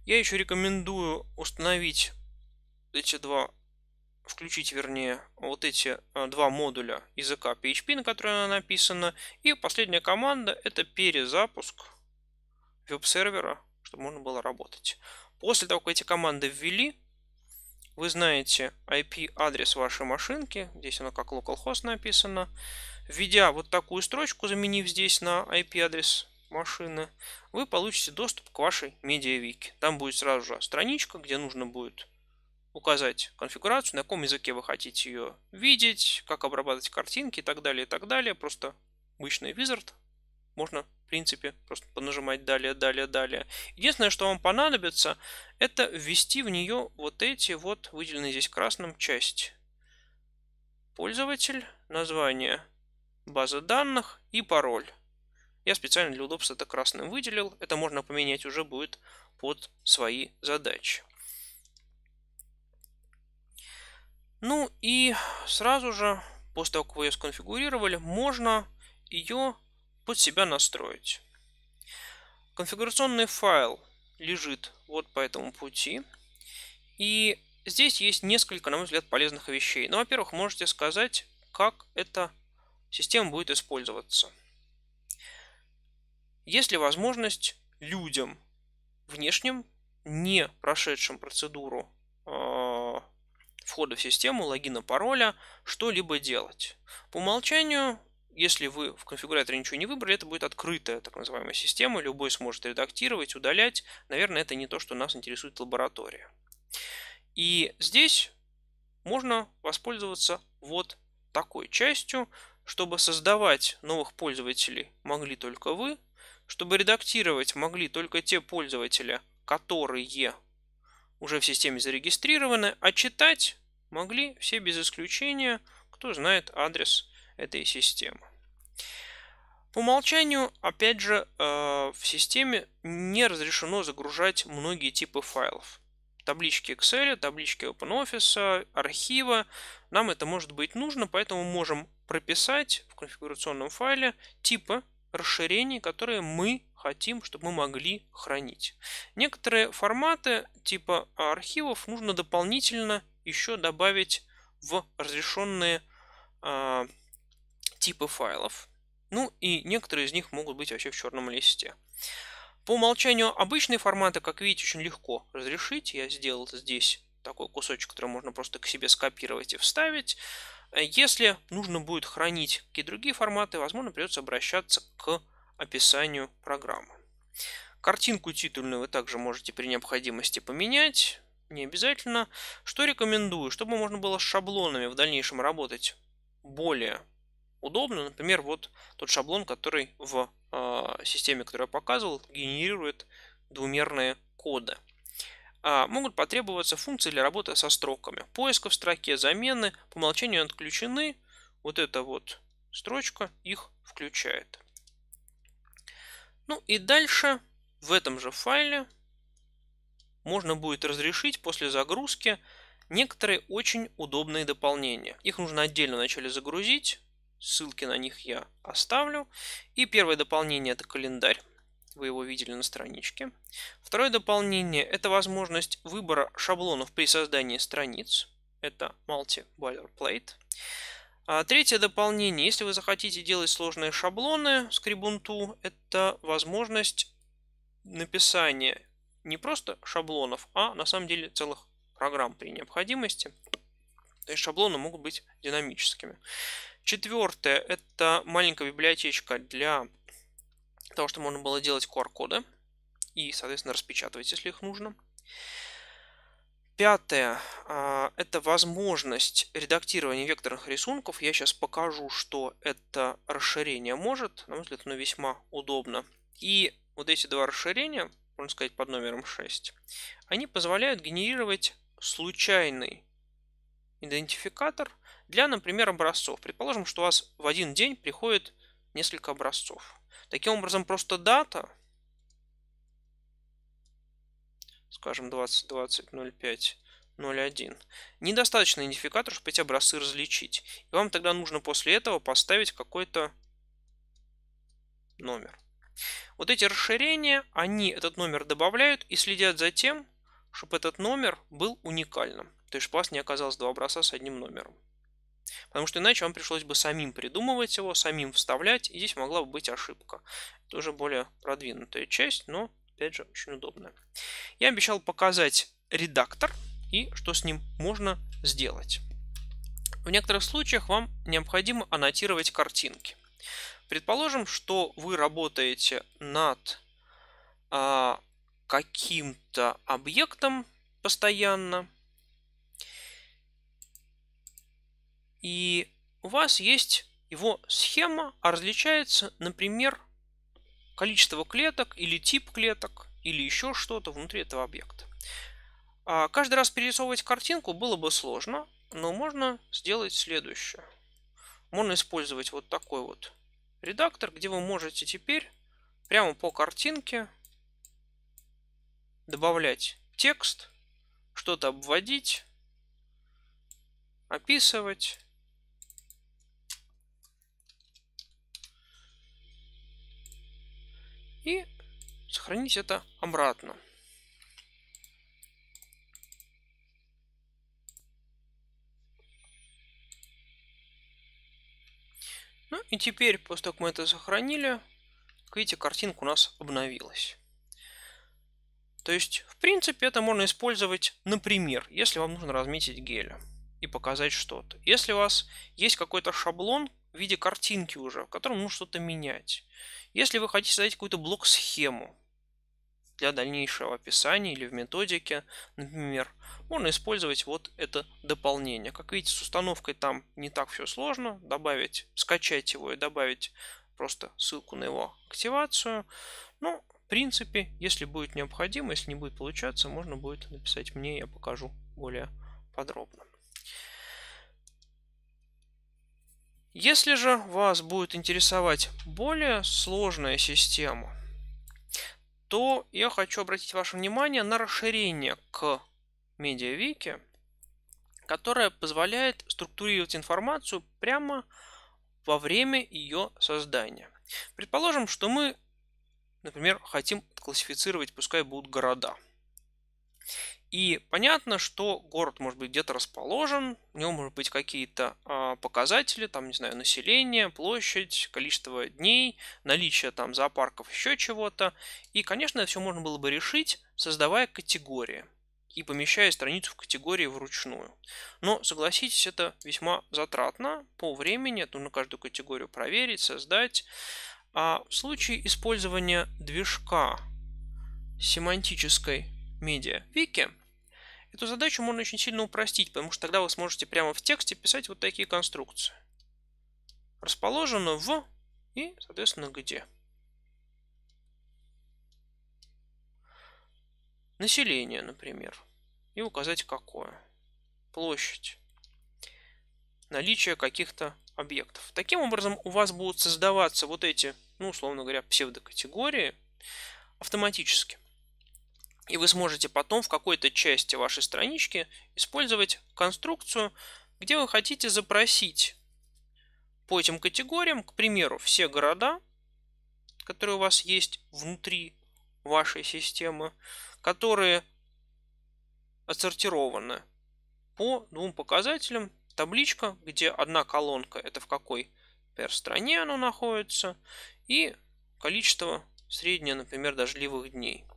Speaker 1: Я еще рекомендую установить эти два включить, вернее, вот эти э, два модуля языка PHP, на которые она написана. И последняя команда – это перезапуск веб-сервера, чтобы можно было работать. После того, как эти команды ввели, вы знаете IP-адрес вашей машинки. Здесь она как localhost написана. Введя вот такую строчку, заменив здесь на IP-адрес машины, вы получите доступ к вашей медиавике. Там будет сразу же страничка, где нужно будет указать конфигурацию, на каком языке вы хотите ее видеть, как обрабатывать картинки и так далее, и так далее. Просто обычный wizard. Можно, в принципе, просто понажимать далее, далее, далее. Единственное, что вам понадобится, это ввести в нее вот эти вот выделенные здесь красным часть: Пользователь, название базы данных и пароль. Я специально для удобства это красным выделил. Это можно поменять уже будет под свои задачи. Ну и сразу же, после того, как вы ее сконфигурировали, можно ее под себя настроить. Конфигурационный файл лежит вот по этому пути. И здесь есть несколько, на мой взгляд, полезных вещей. Ну, во-первых, можете сказать, как эта система будет использоваться. Есть ли возможность людям внешним, не прошедшим процедуру а, входа в систему, логина, пароля, что-либо делать. По умолчанию, если вы в конфигураторе ничего не выбрали, это будет открытая так называемая система, любой сможет редактировать, удалять. Наверное, это не то, что нас интересует лаборатория. И здесь можно воспользоваться вот такой частью, чтобы создавать новых пользователей могли только вы, чтобы редактировать могли только те пользователи, которые уже в системе зарегистрированы, а читать могли все без исключения, кто знает адрес этой системы. По умолчанию, опять же, э, в системе не разрешено загружать многие типы файлов. Таблички Excel, таблички OpenOffice, архива. Нам это может быть нужно, поэтому можем прописать в конфигурационном файле типы расширений, которые мы хотим, чтобы мы могли хранить. Некоторые форматы типа архивов нужно дополнительно еще добавить в разрешенные э, а, типы файлов. Ну и некоторые из них могут быть вообще в черном листе. По умолчанию обычные форматы, как видите, очень легко разрешить. Я сделал здесь такой кусочек, который можно просто к себе скопировать и вставить. Если нужно будет хранить какие-то другие форматы, возможно, придется обращаться к описанию программы. Картинку титульную вы также можете при необходимости поменять. Не обязательно. Что рекомендую? Чтобы можно было с шаблонами в дальнейшем работать более удобно. Например, вот тот шаблон, который в э, системе, которую я показывал, генерирует двумерные коды. А, могут потребоваться функции для работы со строками. Поиска в строке, замены, по умолчанию отключены. Вот эта вот строчка их включает. Ну и дальше в этом же файле можно будет разрешить после загрузки некоторые очень удобные дополнения. Их нужно отдельно вначале загрузить. Ссылки на них я оставлю. И первое дополнение это календарь. Вы его видели на страничке. Второе дополнение это возможность выбора шаблонов при создании страниц. Это Multi Boilerplate. А третье дополнение. Если вы захотите делать сложные шаблоны с это возможность написания не просто шаблонов, а на самом деле целых программ при необходимости. То есть шаблоны могут быть динамическими. Четвертое – это маленькая библиотечка для того, чтобы можно было делать QR-коды и, соответственно, распечатывать, если их нужно. Пятое а, – это возможность редактирования векторных рисунков. Я сейчас покажу, что это расширение может. На мой взгляд, оно весьма удобно. И вот эти два расширения, можно сказать, под номером 6, они позволяют генерировать случайный идентификатор для, например, образцов. Предположим, что у вас в один день приходит несколько образцов. Таким образом, просто дата скажем, 20.20.05.01. Недостаточно идентификатор, чтобы эти образцы различить. И вам тогда нужно после этого поставить какой-то номер. Вот эти расширения, они этот номер добавляют и следят за тем, чтобы этот номер был уникальным. То есть у вас не оказалось два образца с одним номером. Потому что иначе вам пришлось бы самим придумывать его, самим вставлять, и здесь могла бы быть ошибка. Это уже более продвинутая часть, но Опять же, очень удобно. Я обещал показать редактор и что с ним можно сделать. В некоторых случаях вам необходимо аннотировать картинки. Предположим, что вы работаете над а, каким-то объектом постоянно, и у вас есть его схема, а различается, например, количество клеток или тип клеток или еще что-то внутри этого объекта. А каждый раз перерисовывать картинку было бы сложно, но можно сделать следующее. Можно использовать вот такой вот редактор, где вы можете теперь прямо по картинке добавлять текст, что-то обводить, описывать и сохранить это обратно. Ну и теперь, после того, как мы это сохранили, как видите, картинка у нас обновилась. То есть, в принципе, это можно использовать, например, если вам нужно разметить гель и показать что-то. Если у вас есть какой-то шаблон в виде картинки уже, в котором нужно что-то менять. Если вы хотите создать какую-то блок-схему для дальнейшего описания или в методике, например, можно использовать вот это дополнение. Как видите, с установкой там не так все сложно. Добавить, скачать его и добавить просто ссылку на его активацию. Ну, в принципе, если будет необходимо, если не будет получаться, можно будет написать мне, я покажу более подробно. Если же вас будет интересовать более сложная система, то я хочу обратить ваше внимание на расширение к MediaWiki, которое позволяет структурировать информацию прямо во время ее создания. Предположим, что мы, например, хотим классифицировать, пускай будут города. И понятно, что город может быть где-то расположен, у него может быть какие-то э, показатели, там, не знаю, население, площадь, количество дней, наличие там зоопарков, еще чего-то. И, конечно, это все можно было бы решить, создавая категории и помещая страницу в категории вручную. Но, согласитесь, это весьма затратно по времени, это нужно каждую категорию проверить, создать. А в случае использования движка семантической Медиа, Вики. эту задачу можно очень сильно упростить, потому что тогда вы сможете прямо в тексте писать вот такие конструкции. Расположено в и, соответственно, где. Население, например. И указать какое. Площадь. Наличие каких-то объектов. Таким образом у вас будут создаваться вот эти, ну, условно говоря, псевдокатегории автоматически. И вы сможете потом в какой-то части вашей странички использовать конструкцию, где вы хотите запросить по этим категориям, к примеру, все города, которые у вас есть внутри вашей системы, которые отсортированы по двум показателям. Табличка, где одна колонка – это в какой per стране оно находится, и количество среднее, например, дождливых дней –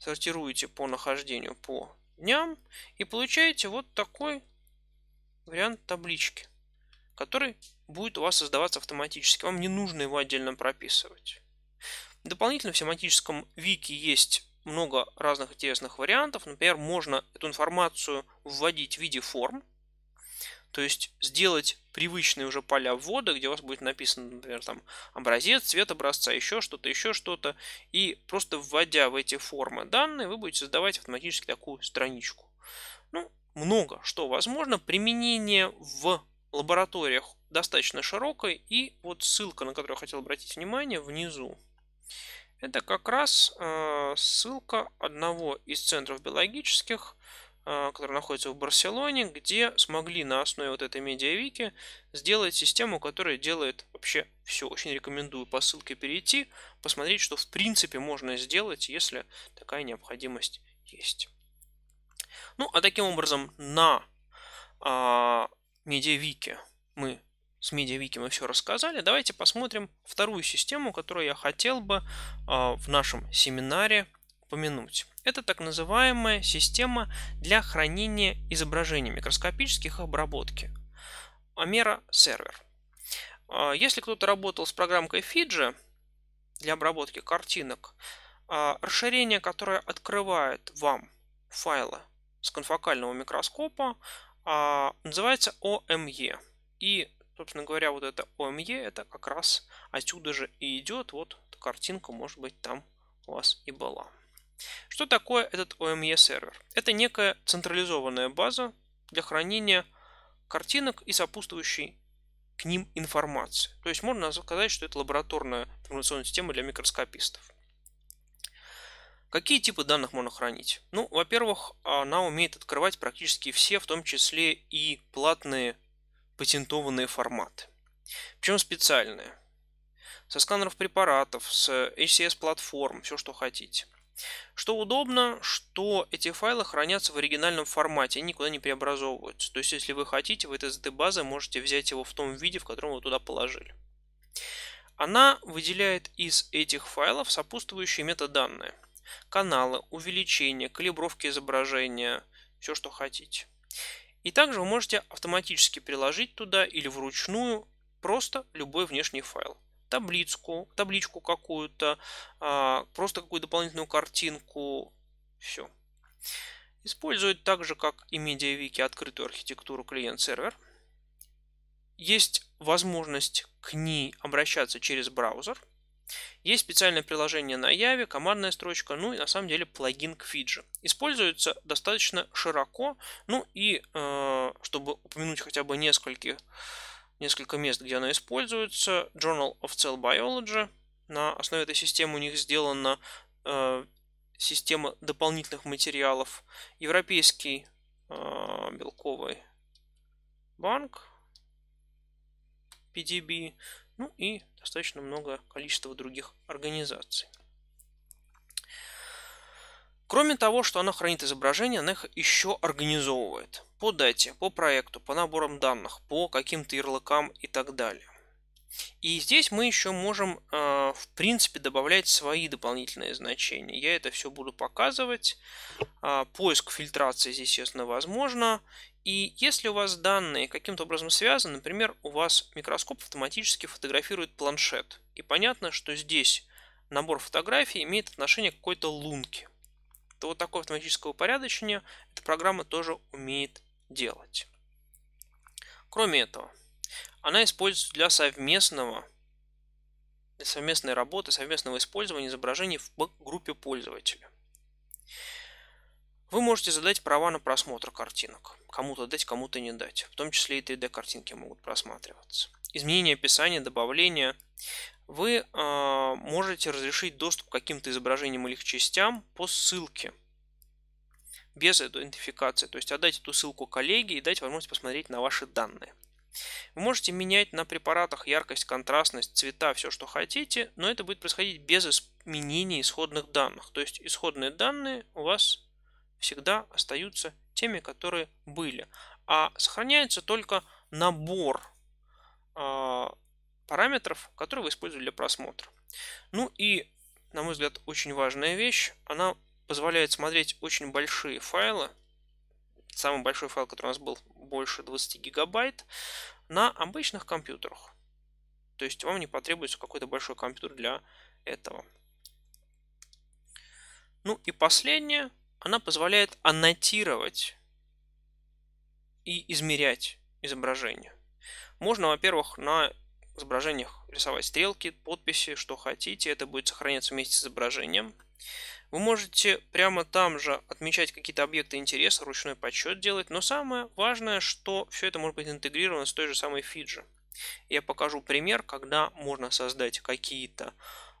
Speaker 1: сортируете по нахождению по дням и получаете вот такой вариант таблички, который будет у вас создаваться автоматически. Вам не нужно его отдельно прописывать. Дополнительно в семантическом вики есть много разных интересных вариантов. Например, можно эту информацию вводить в виде форм. То есть сделать привычные уже поля ввода, где у вас будет написано, например, там образец, цвет образца, еще что-то, еще что-то. И просто вводя в эти формы данные, вы будете создавать автоматически такую страничку. Ну, много что возможно. Применение в лабораториях достаточно широкое. И вот ссылка, на которую я хотел обратить внимание, внизу. Это как раз э, ссылка одного из центров биологических а, который находится в Барселоне, где смогли на основе вот этой медиавики сделать систему, которая делает вообще все. Очень рекомендую по ссылке перейти, посмотреть, что в принципе можно сделать, если такая необходимость есть. Ну, а таким образом на а, медиавике мы с медиавики мы все рассказали. Давайте посмотрим вторую систему, которую я хотел бы а, в нашем семинаре упомянуть. Это так называемая система для хранения изображений микроскопических обработки. Амера сервер. А, если кто-то работал с программкой Fiji для обработки картинок, а, расширение, которое открывает вам файлы с конфокального микроскопа, а, называется OME. И, собственно говоря, вот это OME, это как раз отсюда же и идет. Вот картинка, может быть, там у вас и была. Что такое этот OME сервер? Это некая централизованная база для хранения картинок и сопутствующей к ним информации. То есть можно сказать, что это лабораторная информационная система для микроскопистов. Какие типы данных можно хранить? Ну, во-первых, она умеет открывать практически все, в том числе и платные патентованные форматы. Причем специальные. Со сканеров препаратов, с HCS-платформ, все, что хотите – что удобно, что эти файлы хранятся в оригинальном формате, они никуда не преобразовываются. То есть, если вы хотите, вы из этой базы можете взять его в том виде, в котором вы туда положили. Она выделяет из этих файлов сопутствующие метаданные. Каналы, увеличение, калибровки изображения, все, что хотите. И также вы можете автоматически приложить туда или вручную просто любой внешний файл таблицку, табличку какую-то, а, просто какую-то дополнительную картинку. Все. Использует так же, как и MediaWiki, открытую архитектуру клиент-сервер. Есть возможность к ней обращаться через браузер. Есть специальное приложение на Яве, командная строчка, ну и на самом деле плагин к фиджи. Используется достаточно широко, ну и э, чтобы упомянуть хотя бы нескольких несколько мест, где она используется. Journal of Cell Biology. На основе этой системы у них сделана э, система дополнительных материалов. Европейский э, белковый банк PDB. Ну и достаточно много количества других организаций. Кроме того, что она хранит изображение, она их еще организовывает по дате, по проекту, по наборам данных, по каким-то ярлыкам и так далее. И здесь мы еще можем, э, в принципе, добавлять свои дополнительные значения. Я это все буду показывать. А, поиск фильтрации здесь, естественно, возможно. И если у вас данные каким-то образом связаны, например, у вас микроскоп автоматически фотографирует планшет. И понятно, что здесь набор фотографий имеет отношение к какой-то лунке то вот такое автоматическое упорядочение эта программа тоже умеет делать. Кроме этого, она используется для совместного для совместной работы, совместного использования изображений в группе пользователя. Вы можете задать права на просмотр картинок. Кому-то дать, кому-то не дать. В том числе и 3D-картинки могут просматриваться. Изменение описания, добавление вы э, можете разрешить доступ к каким-то изображениям или их частям по ссылке без идентификации. То есть отдать эту ссылку коллеге и дать возможность посмотреть на ваши данные. Вы можете менять на препаратах яркость, контрастность, цвета, все, что хотите, но это будет происходить без изменения исходных данных. То есть исходные данные у вас всегда остаются теми, которые были. А сохраняется только набор а, параметров, которые вы использовали для просмотра. Ну и, на мой взгляд, очень важная вещь. Она позволяет смотреть очень большие файлы. Самый большой файл, который у нас был больше 20 гигабайт, на обычных компьютерах. То есть вам не потребуется какой-то большой компьютер для этого. Ну и последнее, она позволяет аннотировать и измерять изображение. Можно, во-первых, на изображениях рисовать стрелки, подписи, что хотите. Это будет сохраняться вместе с изображением. Вы можете прямо там же отмечать какие-то объекты интереса, ручной подсчет делать. Но самое важное, что все это может быть интегрировано с той же самой фиджи. Я покажу пример, когда можно создать какие-то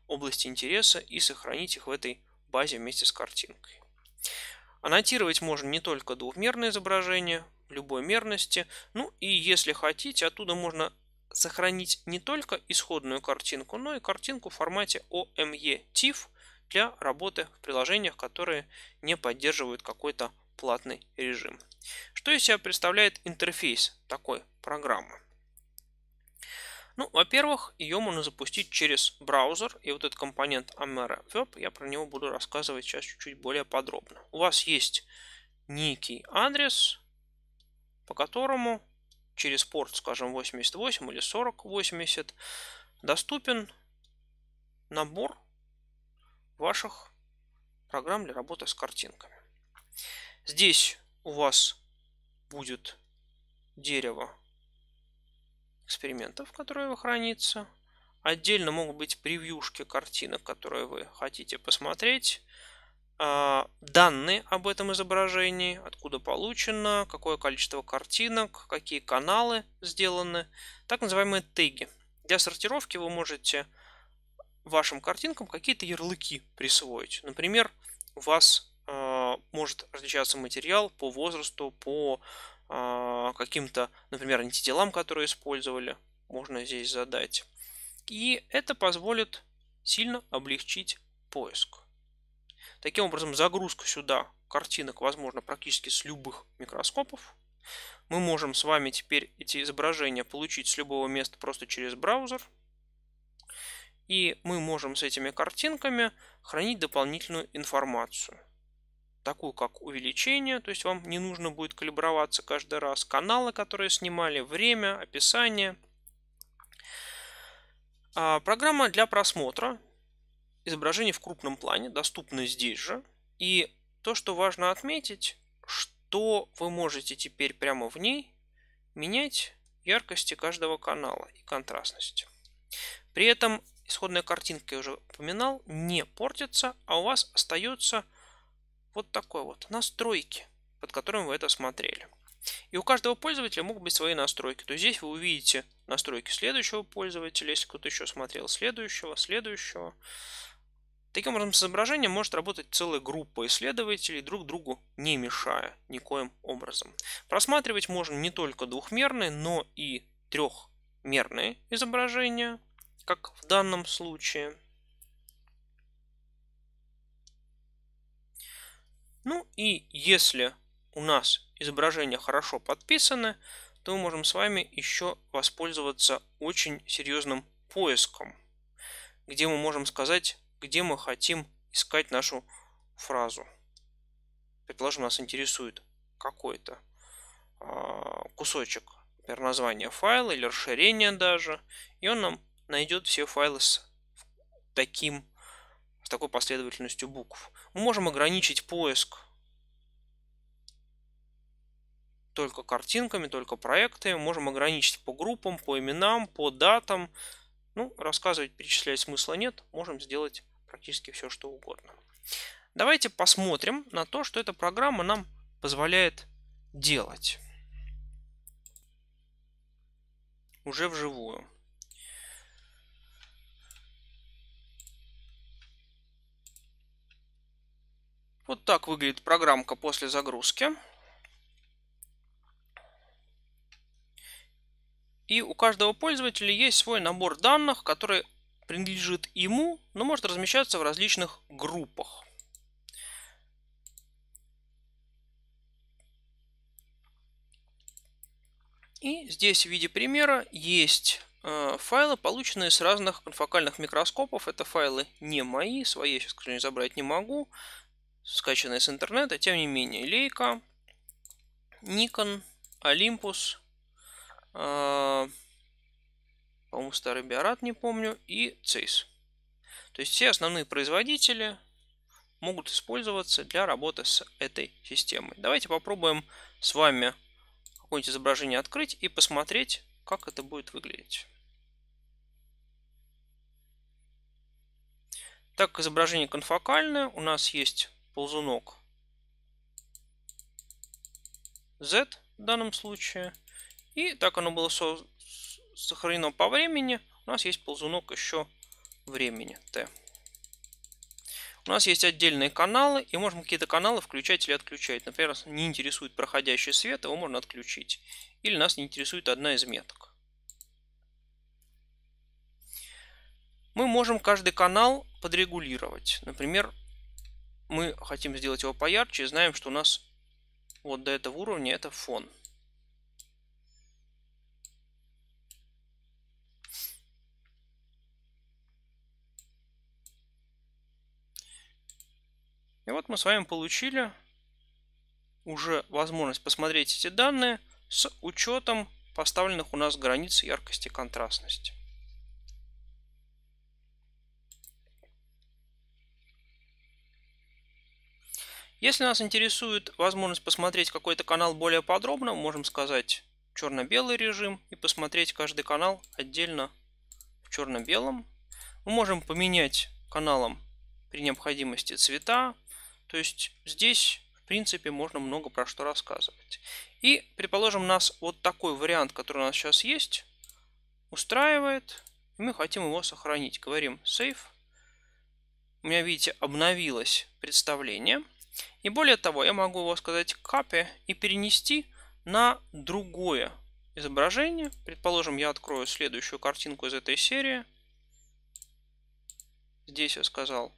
Speaker 1: области интереса и сохранить их в этой базе вместе с картинкой. Аннотировать можно не только двухмерное изображение, любой мерности, ну и если хотите, оттуда можно сохранить не только исходную картинку, но и картинку в формате OME TIFF эм для работы в приложениях, которые не поддерживают какой-то платный режим. Что из себя представляет интерфейс такой программы? Ну, во-первых, ее можно запустить через браузер, и вот этот компонент Amera Web, я про него буду рассказывать сейчас чуть-чуть более подробно. У вас есть некий адрес, по которому через порт, скажем, 88 или 4080 доступен набор ваших программ для работы с картинками. Здесь у вас будет дерево экспериментов, которое хранится. Отдельно могут быть превьюшки картинок, которые вы хотите посмотреть. А, данные об этом изображении, откуда получено, какое количество картинок, какие каналы сделаны, так называемые теги. Для сортировки вы можете вашим картинкам какие-то ярлыки присвоить. Например, у вас э, может различаться материал по возрасту, по э, каким-то, например, антителам, которые использовали, можно здесь задать. И это позволит сильно облегчить поиск. Таким образом, загрузка сюда картинок возможно практически с любых микроскопов. Мы можем с вами теперь эти изображения получить с любого места просто через браузер. И мы можем с этими картинками хранить дополнительную информацию. Такую как увеличение, то есть вам не нужно будет калиброваться каждый раз. Каналы, которые снимали, время, описание. А, программа для просмотра изображение в крупном плане доступно здесь же. И то, что важно отметить, что вы можете теперь прямо в ней менять яркости каждого канала и контрастность. При этом исходная картинка, я уже упоминал, не портится, а у вас остается вот такой вот настройки, под которым вы это смотрели. И у каждого пользователя могут быть свои настройки. То есть здесь вы увидите настройки следующего пользователя, если кто-то еще смотрел следующего, следующего. Таким образом, с может работать целая группа исследователей, друг другу не мешая никоим образом. Просматривать можно не только двухмерные, но и трехмерные изображения, как в данном случае. Ну и если у нас изображения хорошо подписаны, то мы можем с вами еще воспользоваться очень серьезным поиском, где мы можем сказать где мы хотим искать нашу фразу. Предположим, нас интересует какой-то а, кусочек, например, название файла или расширение даже, и он нам найдет все файлы с таким с такой последовательностью букв. Мы можем ограничить поиск только картинками, только проектами. Можем ограничить по группам, по именам, по датам. Ну, рассказывать, перечислять смысла нет. Можем сделать практически все что угодно. Давайте посмотрим на то, что эта программа нам позволяет делать. Уже вживую. Вот так выглядит программка после загрузки. И у каждого пользователя есть свой набор данных, который принадлежит ему, но может размещаться в различных группах. И здесь в виде примера есть э, файлы, полученные с разных конфокальных микроскопов. Это файлы не мои, свои я сейчас, к сожалению, забрать не могу, скачанные с интернета. Тем не менее, Leica, Nikon, Olympus, э, по-моему, старый Биорат, не помню, и Цейс. То есть все основные производители могут использоваться для работы с этой системой. Давайте попробуем с вами какое-нибудь изображение открыть и посмотреть, как это будет выглядеть. Так изображение конфокальное, у нас есть ползунок Z в данном случае. И так оно было сохранено по времени. У нас есть ползунок еще времени t. У нас есть отдельные каналы, и можем какие-то каналы включать или отключать. Например, нас не интересует проходящий свет, его можно отключить. Или нас не интересует одна из меток. Мы можем каждый канал подрегулировать. Например, мы хотим сделать его поярче и знаем, что у нас вот до этого уровня это фон. И вот мы с вами получили уже возможность посмотреть эти данные с учетом поставленных у нас границ яркости и контрастности. Если нас интересует возможность посмотреть какой-то канал более подробно, можем сказать черно-белый режим и посмотреть каждый канал отдельно в черно-белом. Мы можем поменять каналом при необходимости цвета, то есть здесь, в принципе, можно много про что рассказывать. И, предположим, у нас вот такой вариант, который у нас сейчас есть, устраивает. И мы хотим его сохранить. Говорим save. У меня, видите, обновилось представление. И более того, я могу его сказать copy и перенести на другое изображение. Предположим, я открою следующую картинку из этой серии. Здесь я сказал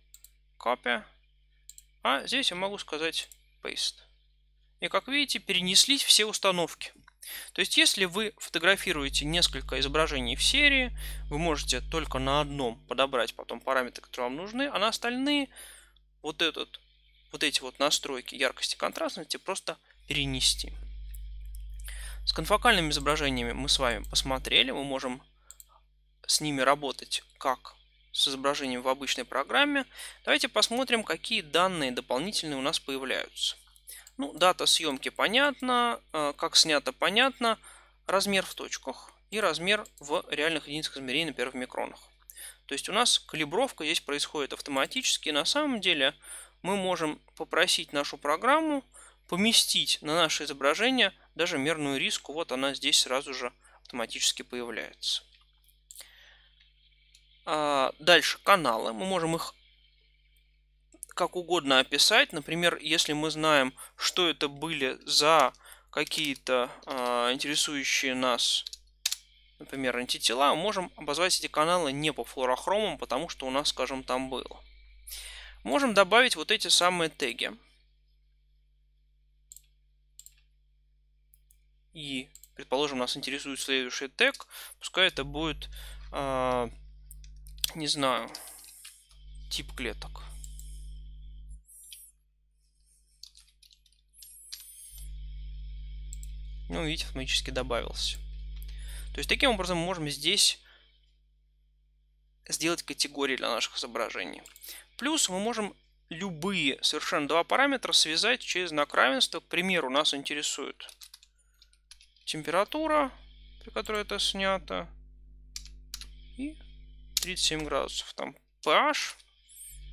Speaker 1: копия. А здесь я могу сказать paste. И как видите, перенеслись все установки. То есть, если вы фотографируете несколько изображений в серии, вы можете только на одном подобрать потом параметры, которые вам нужны, а на остальные вот, этот, вот эти вот настройки яркости и контрастности просто перенести. С конфокальными изображениями мы с вами посмотрели, мы можем с ними работать как с изображением в обычной программе, давайте посмотрим, какие данные дополнительные у нас появляются. Ну, дата съемки понятна, э, как снято понятно, размер в точках и размер в реальных единицах измерений, например, в микронах. То есть у нас калибровка здесь происходит автоматически. На самом деле мы можем попросить нашу программу поместить на наше изображение даже мерную риску. Вот она здесь сразу же автоматически появляется. А, дальше каналы. Мы можем их как угодно описать. Например, если мы знаем, что это были за какие-то а, интересующие нас, например, антитела, можем обозвать эти каналы не по флорохромам, потому что у нас, скажем, там было. Можем добавить вот эти самые теги. И, предположим, нас интересует следующий тег. Пускай это будет... А, не знаю. Тип клеток. Ну, видите, автоматически добавился. То есть таким образом мы можем здесь сделать категории для наших изображений. Плюс мы можем любые совершенно два параметра связать через знак равенства. К примеру, нас интересует температура, при которой это снято, 37 градусов. Там pH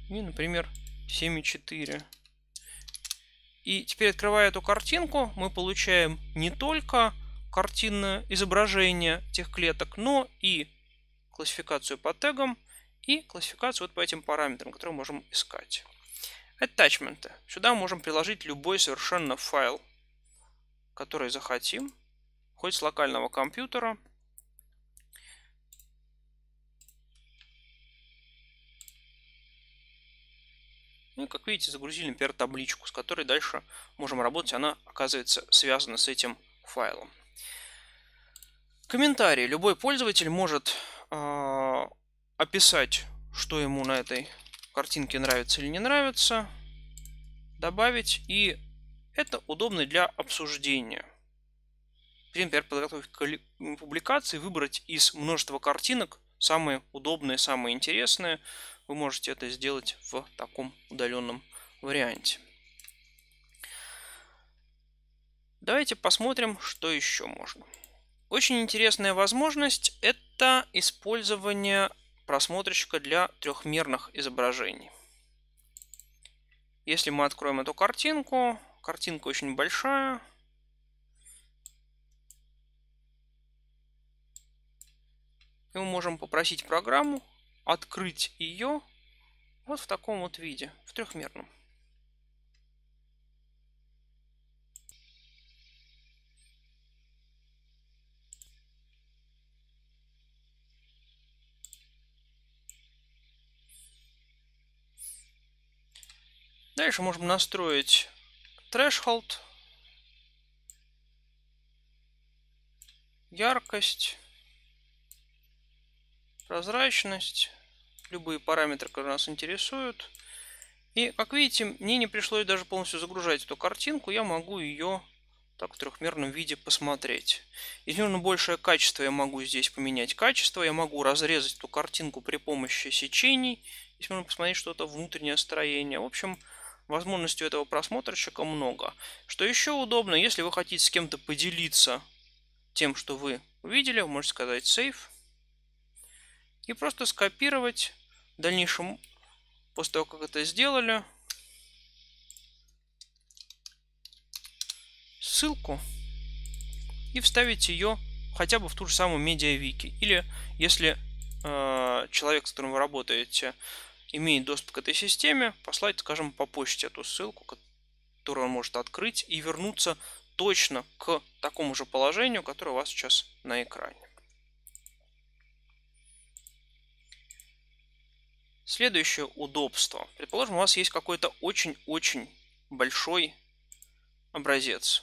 Speaker 1: и, например, 7,4. И теперь, открывая эту картинку, мы получаем не только картинное изображение тех клеток, но и классификацию по тегам и классификацию вот по этим параметрам, которые можем искать. Аттачменты. Сюда можем приложить любой совершенно файл, который захотим, хоть с локального компьютера – Ну и как видите, загрузили, например, табличку, с которой дальше можем работать. Она оказывается связана с этим файлом. Комментарии. Любой пользователь может э, описать, что ему на этой картинке нравится или не нравится, добавить, и это удобно для обсуждения. Например, подготовить публикации, выбрать из множества картинок самые удобные, самые интересные, вы можете это сделать в таком удаленном варианте. Давайте посмотрим, что еще можно. Очень интересная возможность – это использование просмотрщика для трехмерных изображений. Если мы откроем эту картинку, картинка очень большая. И мы можем попросить программу открыть ее вот в таком вот виде, в трехмерном. Дальше можем настроить threshold, яркость, прозрачность любые параметры, которые нас интересуют. И, как видите, мне не пришлось даже полностью загружать эту картинку. Я могу ее так в трехмерном виде посмотреть. Если большее качество, я могу здесь поменять качество. Я могу разрезать эту картинку при помощи сечений. Если можно посмотреть что-то внутреннее строение. В общем, возможностей у этого просмотрщика много. Что еще удобно, если вы хотите с кем-то поделиться тем, что вы увидели, вы можете сказать save. И просто скопировать в дальнейшем, после того, как это сделали, ссылку и вставить ее хотя бы в ту же самую медиавики. Или если э, человек, с которым вы работаете, имеет доступ к этой системе, послать, скажем, по почте эту ссылку, которую он может открыть и вернуться точно к такому же положению, которое у вас сейчас на экране. Следующее удобство. Предположим, у вас есть какой-то очень-очень большой образец.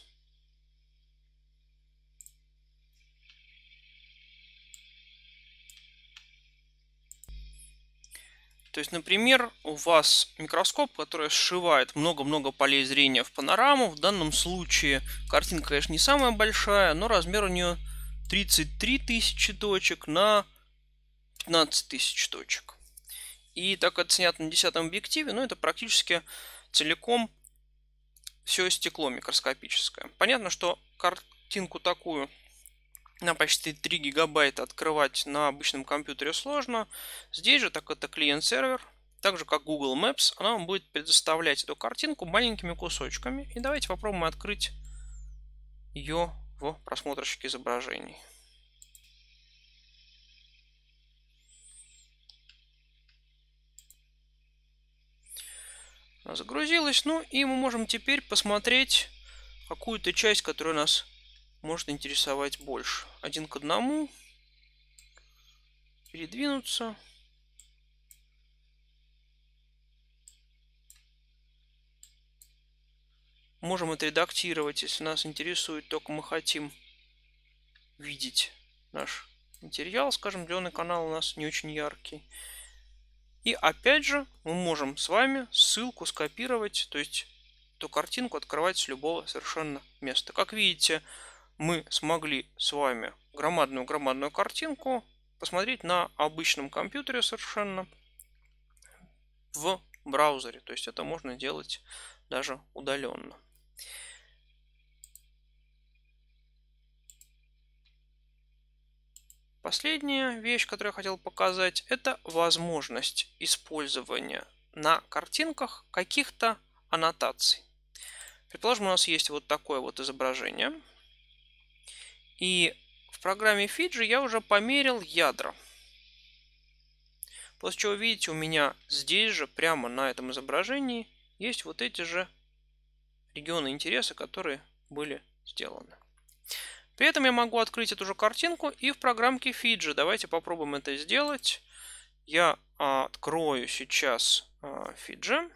Speaker 1: То есть, например, у вас микроскоп, который сшивает много-много полей зрения в панораму. В данном случае картинка, конечно, не самая большая, но размер у нее 33 тысячи точек на 15 тысяч точек. И так отснят на 10 объективе, ну это практически целиком все стекло микроскопическое. Понятно, что картинку такую на почти 3 гигабайта открывать на обычном компьютере сложно. Здесь же, так это клиент-сервер, так же как Google Maps, она вам будет предоставлять эту картинку маленькими кусочками. И давайте попробуем открыть ее в просмотрщике изображений. загрузилось. Ну и мы можем теперь посмотреть какую-то часть, которая нас может интересовать больше. Один к одному. Передвинуться. Можем отредактировать, если нас интересует, только мы хотим видеть наш материал. Скажем, зеленый канал у нас не очень яркий. И опять же мы можем с вами ссылку скопировать, то есть эту картинку открывать с любого совершенно места. Как видите, мы смогли с вами громадную-громадную картинку посмотреть на обычном компьютере совершенно в браузере. То есть это можно делать даже удаленно. Последняя вещь, которую я хотел показать, это возможность использования на картинках каких-то аннотаций. Предположим, у нас есть вот такое вот изображение. И в программе Fiji я уже померил ядра. После чего, видите, у меня здесь же, прямо на этом изображении, есть вот эти же регионы интереса, которые были сделаны. При этом я могу открыть эту же картинку и в программке Fiji. Давайте попробуем это сделать. Я а, открою сейчас а, Fiji.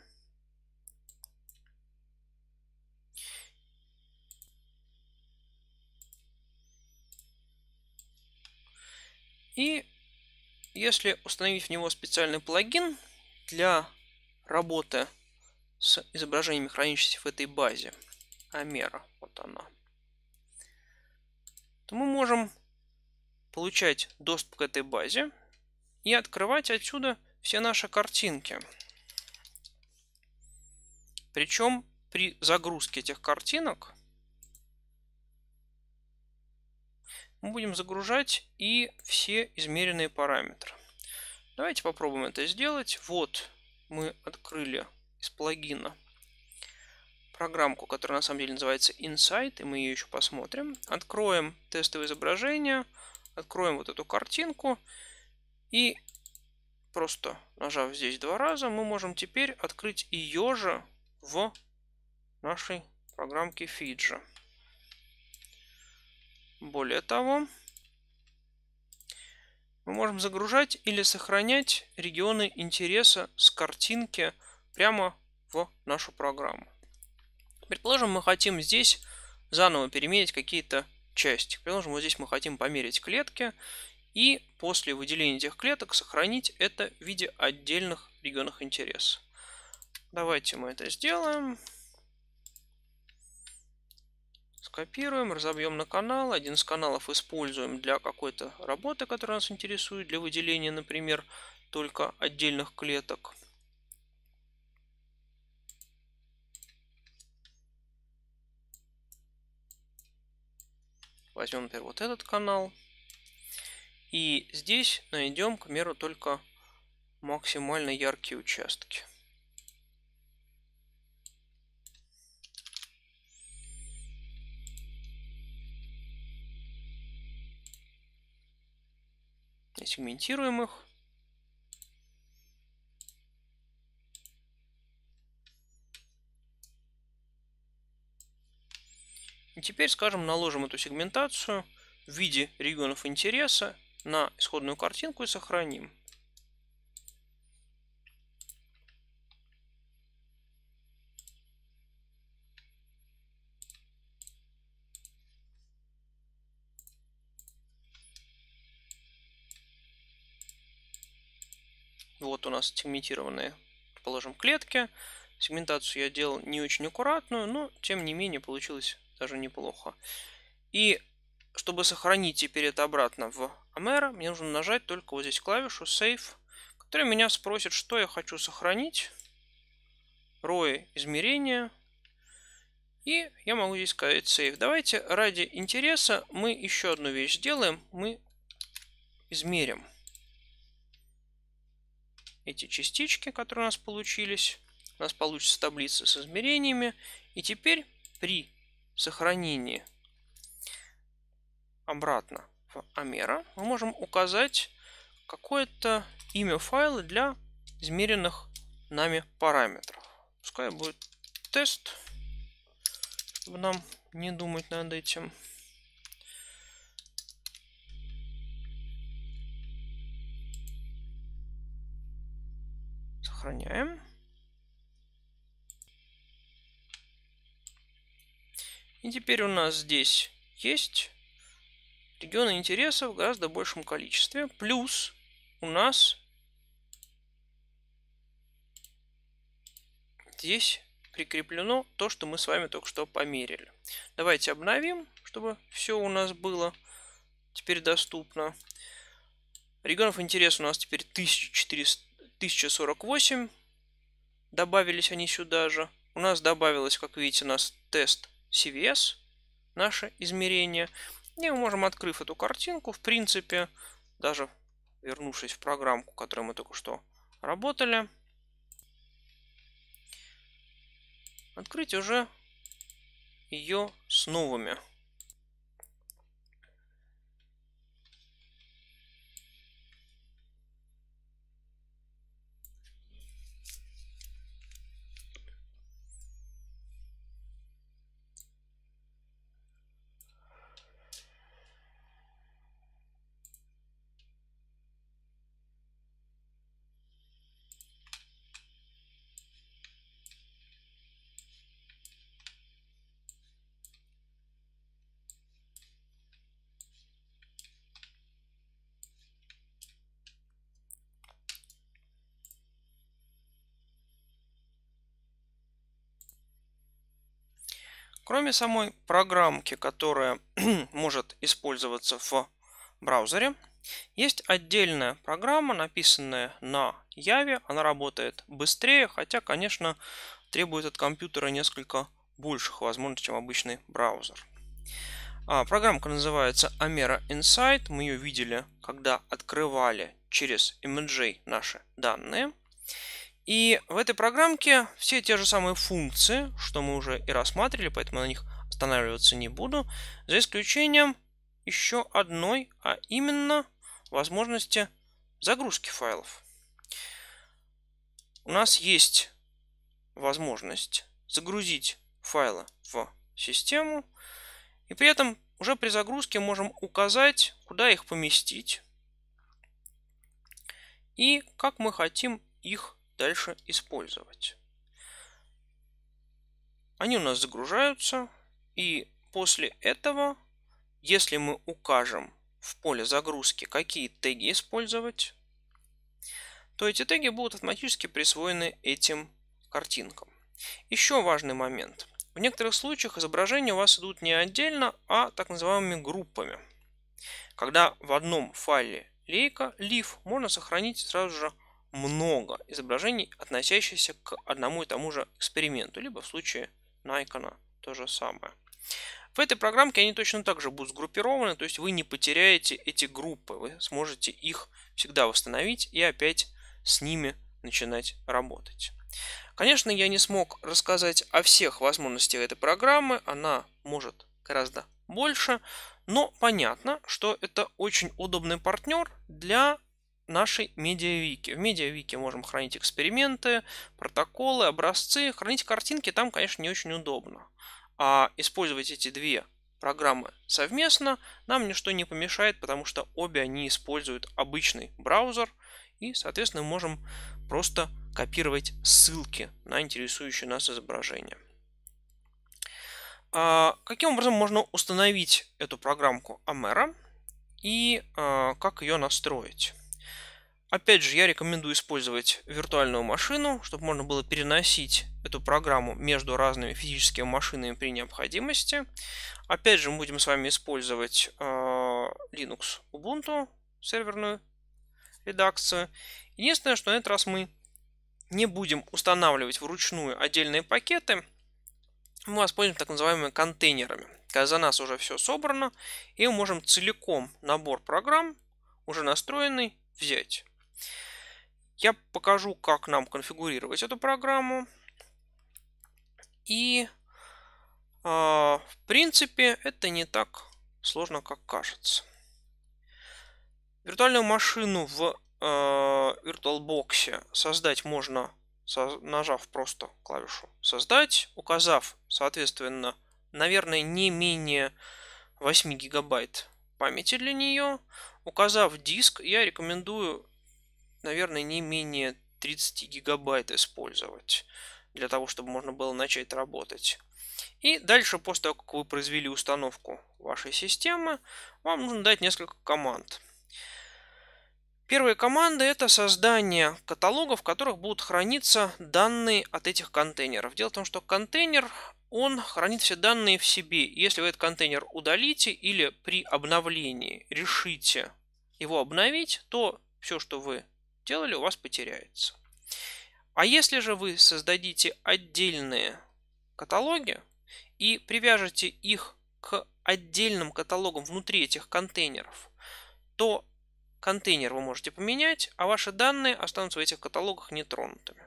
Speaker 1: И если установить в него специальный плагин для работы с изображениями, хранящимися в этой базе, Амера, вот она – то мы можем получать доступ к этой базе и открывать отсюда все наши картинки. Причем при загрузке этих картинок мы будем загружать и все измеренные параметры. Давайте попробуем это сделать. Вот мы открыли из плагина программку, которая на самом деле называется Insight, и мы ее еще посмотрим. Откроем тестовое изображение, откроем вот эту картинку, и просто нажав здесь два раза, мы можем теперь открыть ее же в нашей программке Fiji. Более того, мы можем загружать или сохранять регионы интереса с картинки прямо в нашу программу. Предположим, мы хотим здесь заново перемерить какие-то части. Предположим, вот здесь мы хотим померить клетки и после выделения этих клеток сохранить это в виде отдельных регионов интереса. Давайте мы это сделаем. Скопируем, разобьем на канал. Один из каналов используем для какой-то работы, которая нас интересует, для выделения, например, только отдельных клеток. Возьмем, например, вот этот канал. И здесь найдем, к примеру, только максимально яркие участки. Сегментируем их. И теперь, скажем, наложим эту сегментацию в виде регионов интереса на исходную картинку и сохраним. Вот у нас сегментированные, положим, клетки. Сегментацию я делал не очень аккуратную, но тем не менее получилось даже неплохо. И чтобы сохранить теперь это обратно в Амера, мне нужно нажать только вот здесь клавишу Save, которая меня спросит, что я хочу сохранить. Рои измерения. И я могу здесь сказать Save. Давайте ради интереса мы еще одну вещь сделаем. Мы измерим эти частички, которые у нас получились. У нас получится таблица с измерениями. И теперь при сохранении обратно в Амера мы можем указать какое-то имя файла для измеренных нами параметров. Пускай будет тест, чтобы нам не думать над этим. Сохраняем. И теперь у нас здесь есть регионы интереса в гораздо большем количестве. Плюс у нас здесь прикреплено то, что мы с вами только что померили. Давайте обновим, чтобы все у нас было теперь доступно. Регионов интереса у нас теперь 1400, 1048. Добавились они сюда же. У нас добавилось, как видите, у нас тест CVS, наше измерение. И мы можем, открыв эту картинку, в принципе, даже вернувшись в программку, которой мы только что работали, открыть уже ее с новыми Кроме самой программки, которая может использоваться в браузере, есть отдельная программа, написанная на Яве. Она работает быстрее, хотя, конечно, требует от компьютера несколько больших возможностей, чем обычный браузер. А, программка называется Amera Insight. Мы ее видели, когда открывали через MJ наши данные. И в этой программке все те же самые функции, что мы уже и рассматривали, поэтому на них останавливаться не буду, за исключением еще одной, а именно возможности загрузки файлов. У нас есть возможность загрузить файлы в систему, и при этом уже при загрузке можем указать, куда их поместить и как мы хотим их дальше использовать. Они у нас загружаются, и после этого, если мы укажем в поле загрузки, какие теги использовать, то эти теги будут автоматически присвоены этим картинкам. Еще важный момент. В некоторых случаях изображения у вас идут не отдельно, а так называемыми группами. Когда в одном файле лейка, лиф, можно сохранить сразу же много изображений, относящихся к одному и тому же эксперименту, либо в случае Nikon то же самое. В этой программке они точно так же будут сгруппированы, то есть вы не потеряете эти группы, вы сможете их всегда восстановить и опять с ними начинать работать. Конечно, я не смог рассказать о всех возможностях этой программы, она может гораздо больше, но понятно, что это очень удобный партнер для нашей медиавики. В медиавике можем хранить эксперименты, протоколы, образцы. Хранить картинки там, конечно, не очень удобно. А использовать эти две программы совместно нам ничто не помешает, потому что обе они используют обычный браузер. И, соответственно, можем просто копировать ссылки на интересующие нас изображения. А каким образом можно установить эту программку Амера и а, как ее настроить? Опять же, я рекомендую использовать виртуальную машину, чтобы можно было переносить эту программу между разными физическими машинами при необходимости. Опять же, мы будем с вами использовать э, Linux Ubuntu, серверную редакцию. Единственное, что на этот раз мы не будем устанавливать вручную отдельные пакеты, мы воспользуемся так называемыми контейнерами. Когда за нас уже все собрано, и мы можем целиком набор программ, уже настроенный, взять. Я покажу, как нам конфигурировать эту программу. И э, в принципе это не так сложно, как кажется. Виртуальную машину в э, а, VirtualBox создать можно, нажав просто клавишу «Создать», указав, соответственно, наверное, не менее 8 гигабайт памяти для нее. Указав диск, я рекомендую наверное, не менее 30 гигабайт использовать для того, чтобы можно было начать работать. И дальше, после того, как вы произвели установку вашей системы, вам нужно дать несколько команд. Первая команда – это создание каталогов, в которых будут храниться данные от этих контейнеров. Дело в том, что контейнер, он хранит все данные в себе. Если вы этот контейнер удалите или при обновлении решите его обновить, то все, что вы делали, у вас потеряется. А если же вы создадите отдельные каталоги и привяжете их к отдельным каталогам внутри этих контейнеров, то контейнер вы можете поменять, а ваши данные останутся в этих каталогах нетронутыми.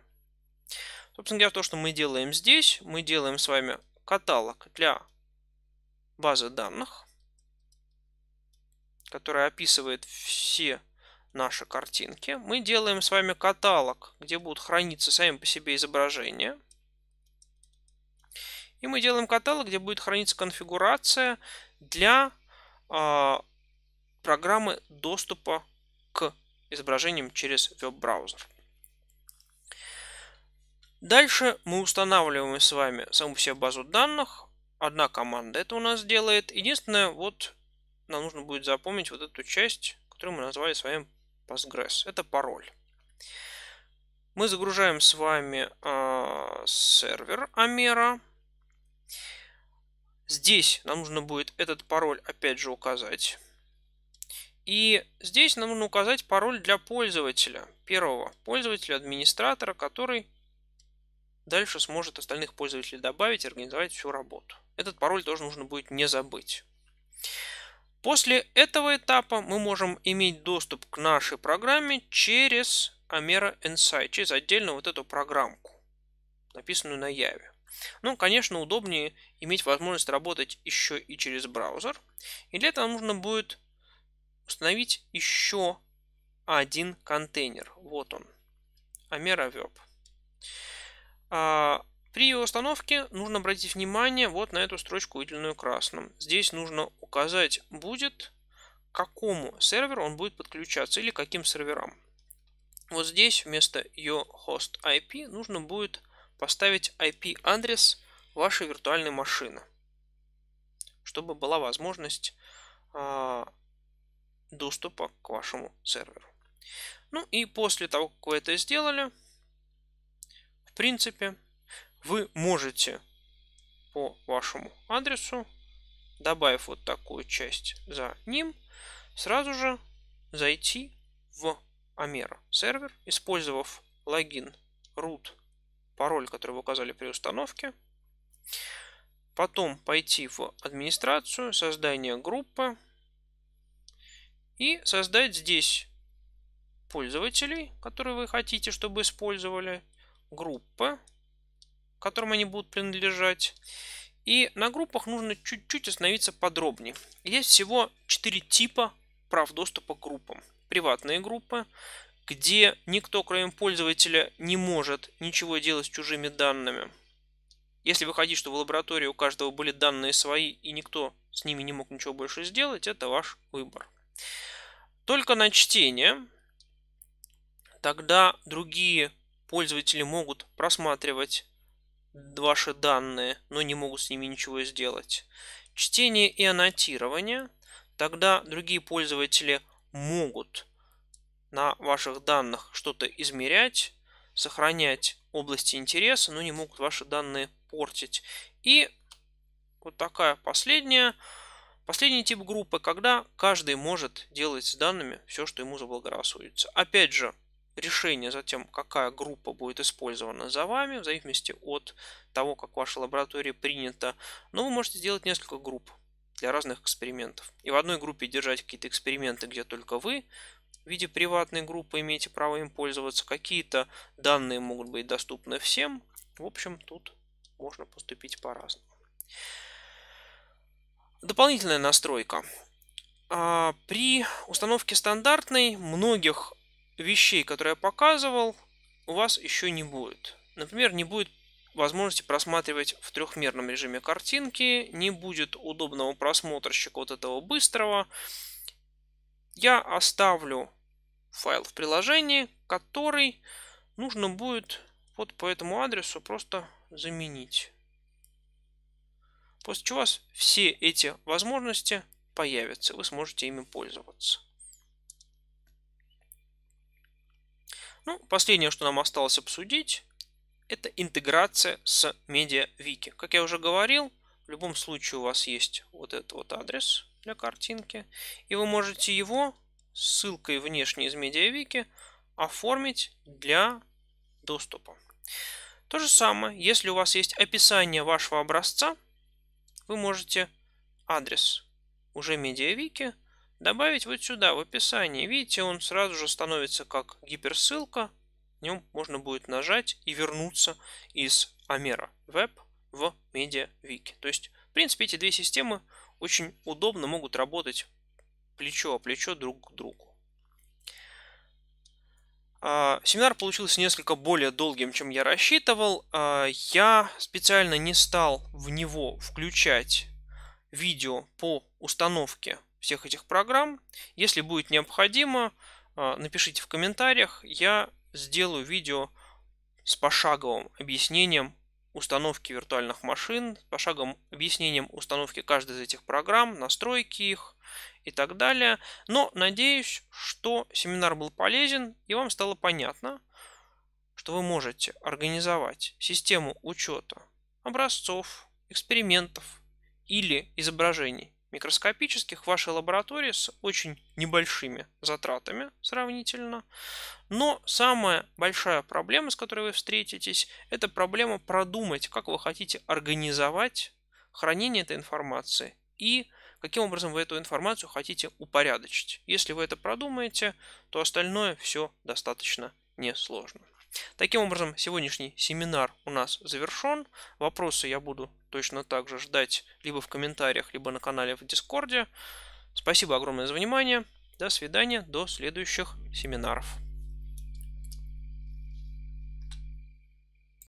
Speaker 1: Собственно говоря, то, что мы делаем здесь, мы делаем с вами каталог для базы данных, которая описывает все наши картинки, мы делаем с вами каталог, где будут храниться сами по себе изображения. И мы делаем каталог, где будет храниться конфигурация для э, программы доступа к изображениям через веб-браузер. Дальше мы устанавливаем с вами саму себе базу данных. Одна команда это у нас делает. Единственное, вот нам нужно будет запомнить вот эту часть, которую мы назвали с вами Postgres. Это пароль. Мы загружаем с вами э, сервер Амера. Здесь нам нужно будет этот пароль опять же указать. И здесь нам нужно указать пароль для пользователя. Первого пользователя, администратора, который дальше сможет остальных пользователей добавить и организовать всю работу. Этот пароль тоже нужно будет не забыть. После этого этапа мы можем иметь доступ к нашей программе через Amera Insight, через отдельно вот эту программку, написанную на Яве. Ну, конечно, удобнее иметь возможность работать еще и через браузер. И для этого нужно будет установить еще один контейнер. Вот он. Amera Verb. А, при ее установке нужно обратить внимание вот на эту строчку, выделенную красным. Здесь нужно указать будет, к какому серверу он будет подключаться или каким серверам. Вот здесь вместо your host IP нужно будет поставить IP-адрес вашей виртуальной машины, чтобы была возможность а, доступа к вашему серверу. Ну и после того, как вы это сделали, в принципе, вы можете по вашему адресу, добавив вот такую часть за ним, сразу же зайти в Амера сервер, использовав логин, root, пароль, который вы указали при установке. Потом пойти в администрацию, создание группы и создать здесь пользователей, которые вы хотите, чтобы использовали, группы, которым они будут принадлежать. И на группах нужно чуть-чуть остановиться подробнее. Есть всего четыре типа прав доступа к группам. Приватные группы, где никто, кроме пользователя, не может ничего делать с чужими данными. Если выходить, что в лаборатории у каждого были данные свои, и никто с ними не мог ничего больше сделать, это ваш выбор. Только на чтение. Тогда другие пользователи могут просматривать ваши данные, но не могут с ними ничего сделать. Чтение и аннотирование. Тогда другие пользователи могут на ваших данных что-то измерять, сохранять области интереса, но не могут ваши данные портить. И вот такая последняя. Последний тип группы, когда каждый может делать с данными все, что ему заблагорассудится. Опять же, решение затем, какая группа будет использована за вами, в зависимости от того, как ваша лаборатория принято Но ну, вы можете сделать несколько групп для разных экспериментов. И в одной группе держать какие-то эксперименты, где только вы в виде приватной группы имеете право им пользоваться. Какие-то данные могут быть доступны всем. В общем, тут можно поступить по-разному. Дополнительная настройка. А, при установке стандартной многих вещей, которые я показывал, у вас еще не будет. Например, не будет возможности просматривать в трехмерном режиме картинки, не будет удобного просмотрщика вот этого быстрого. Я оставлю файл в приложении, который нужно будет вот по этому адресу просто заменить. После чего у вас все эти возможности появятся, вы сможете ими пользоваться. Ну, последнее, что нам осталось обсудить, это интеграция с MediaWiki. Как я уже говорил, в любом случае у вас есть вот этот вот адрес для картинки, и вы можете его ссылкой внешней из MediaWiki оформить для доступа. То же самое, если у вас есть описание вашего образца, вы можете адрес уже MediaWiki добавить вот сюда, в описании. Видите, он сразу же становится как гиперссылка. В нем можно будет нажать и вернуться из Амера Web в MediaWiki. То есть, в принципе, эти две системы очень удобно могут работать плечо о плечо друг к другу. А, семинар получился несколько более долгим, чем я рассчитывал. А, я специально не стал в него включать видео по установке всех этих программ. Если будет необходимо, а, напишите в комментариях. Я сделаю видео с пошаговым объяснением установки виртуальных машин, с пошаговым объяснением установки каждой из этих программ, настройки их и так далее. Но надеюсь, что семинар был полезен и вам стало понятно, что вы можете организовать систему учета образцов, экспериментов или изображений микроскопических в вашей лаборатории с очень небольшими затратами сравнительно. Но самая большая проблема, с которой вы встретитесь, это проблема продумать, как вы хотите организовать хранение этой информации и каким образом вы эту информацию хотите упорядочить. Если вы это продумаете, то остальное все достаточно несложно. Таким образом, сегодняшний семинар у нас завершен. Вопросы я буду точно так же ждать либо в комментариях, либо на канале в Дискорде. Спасибо огромное за внимание. До свидания, до следующих семинаров.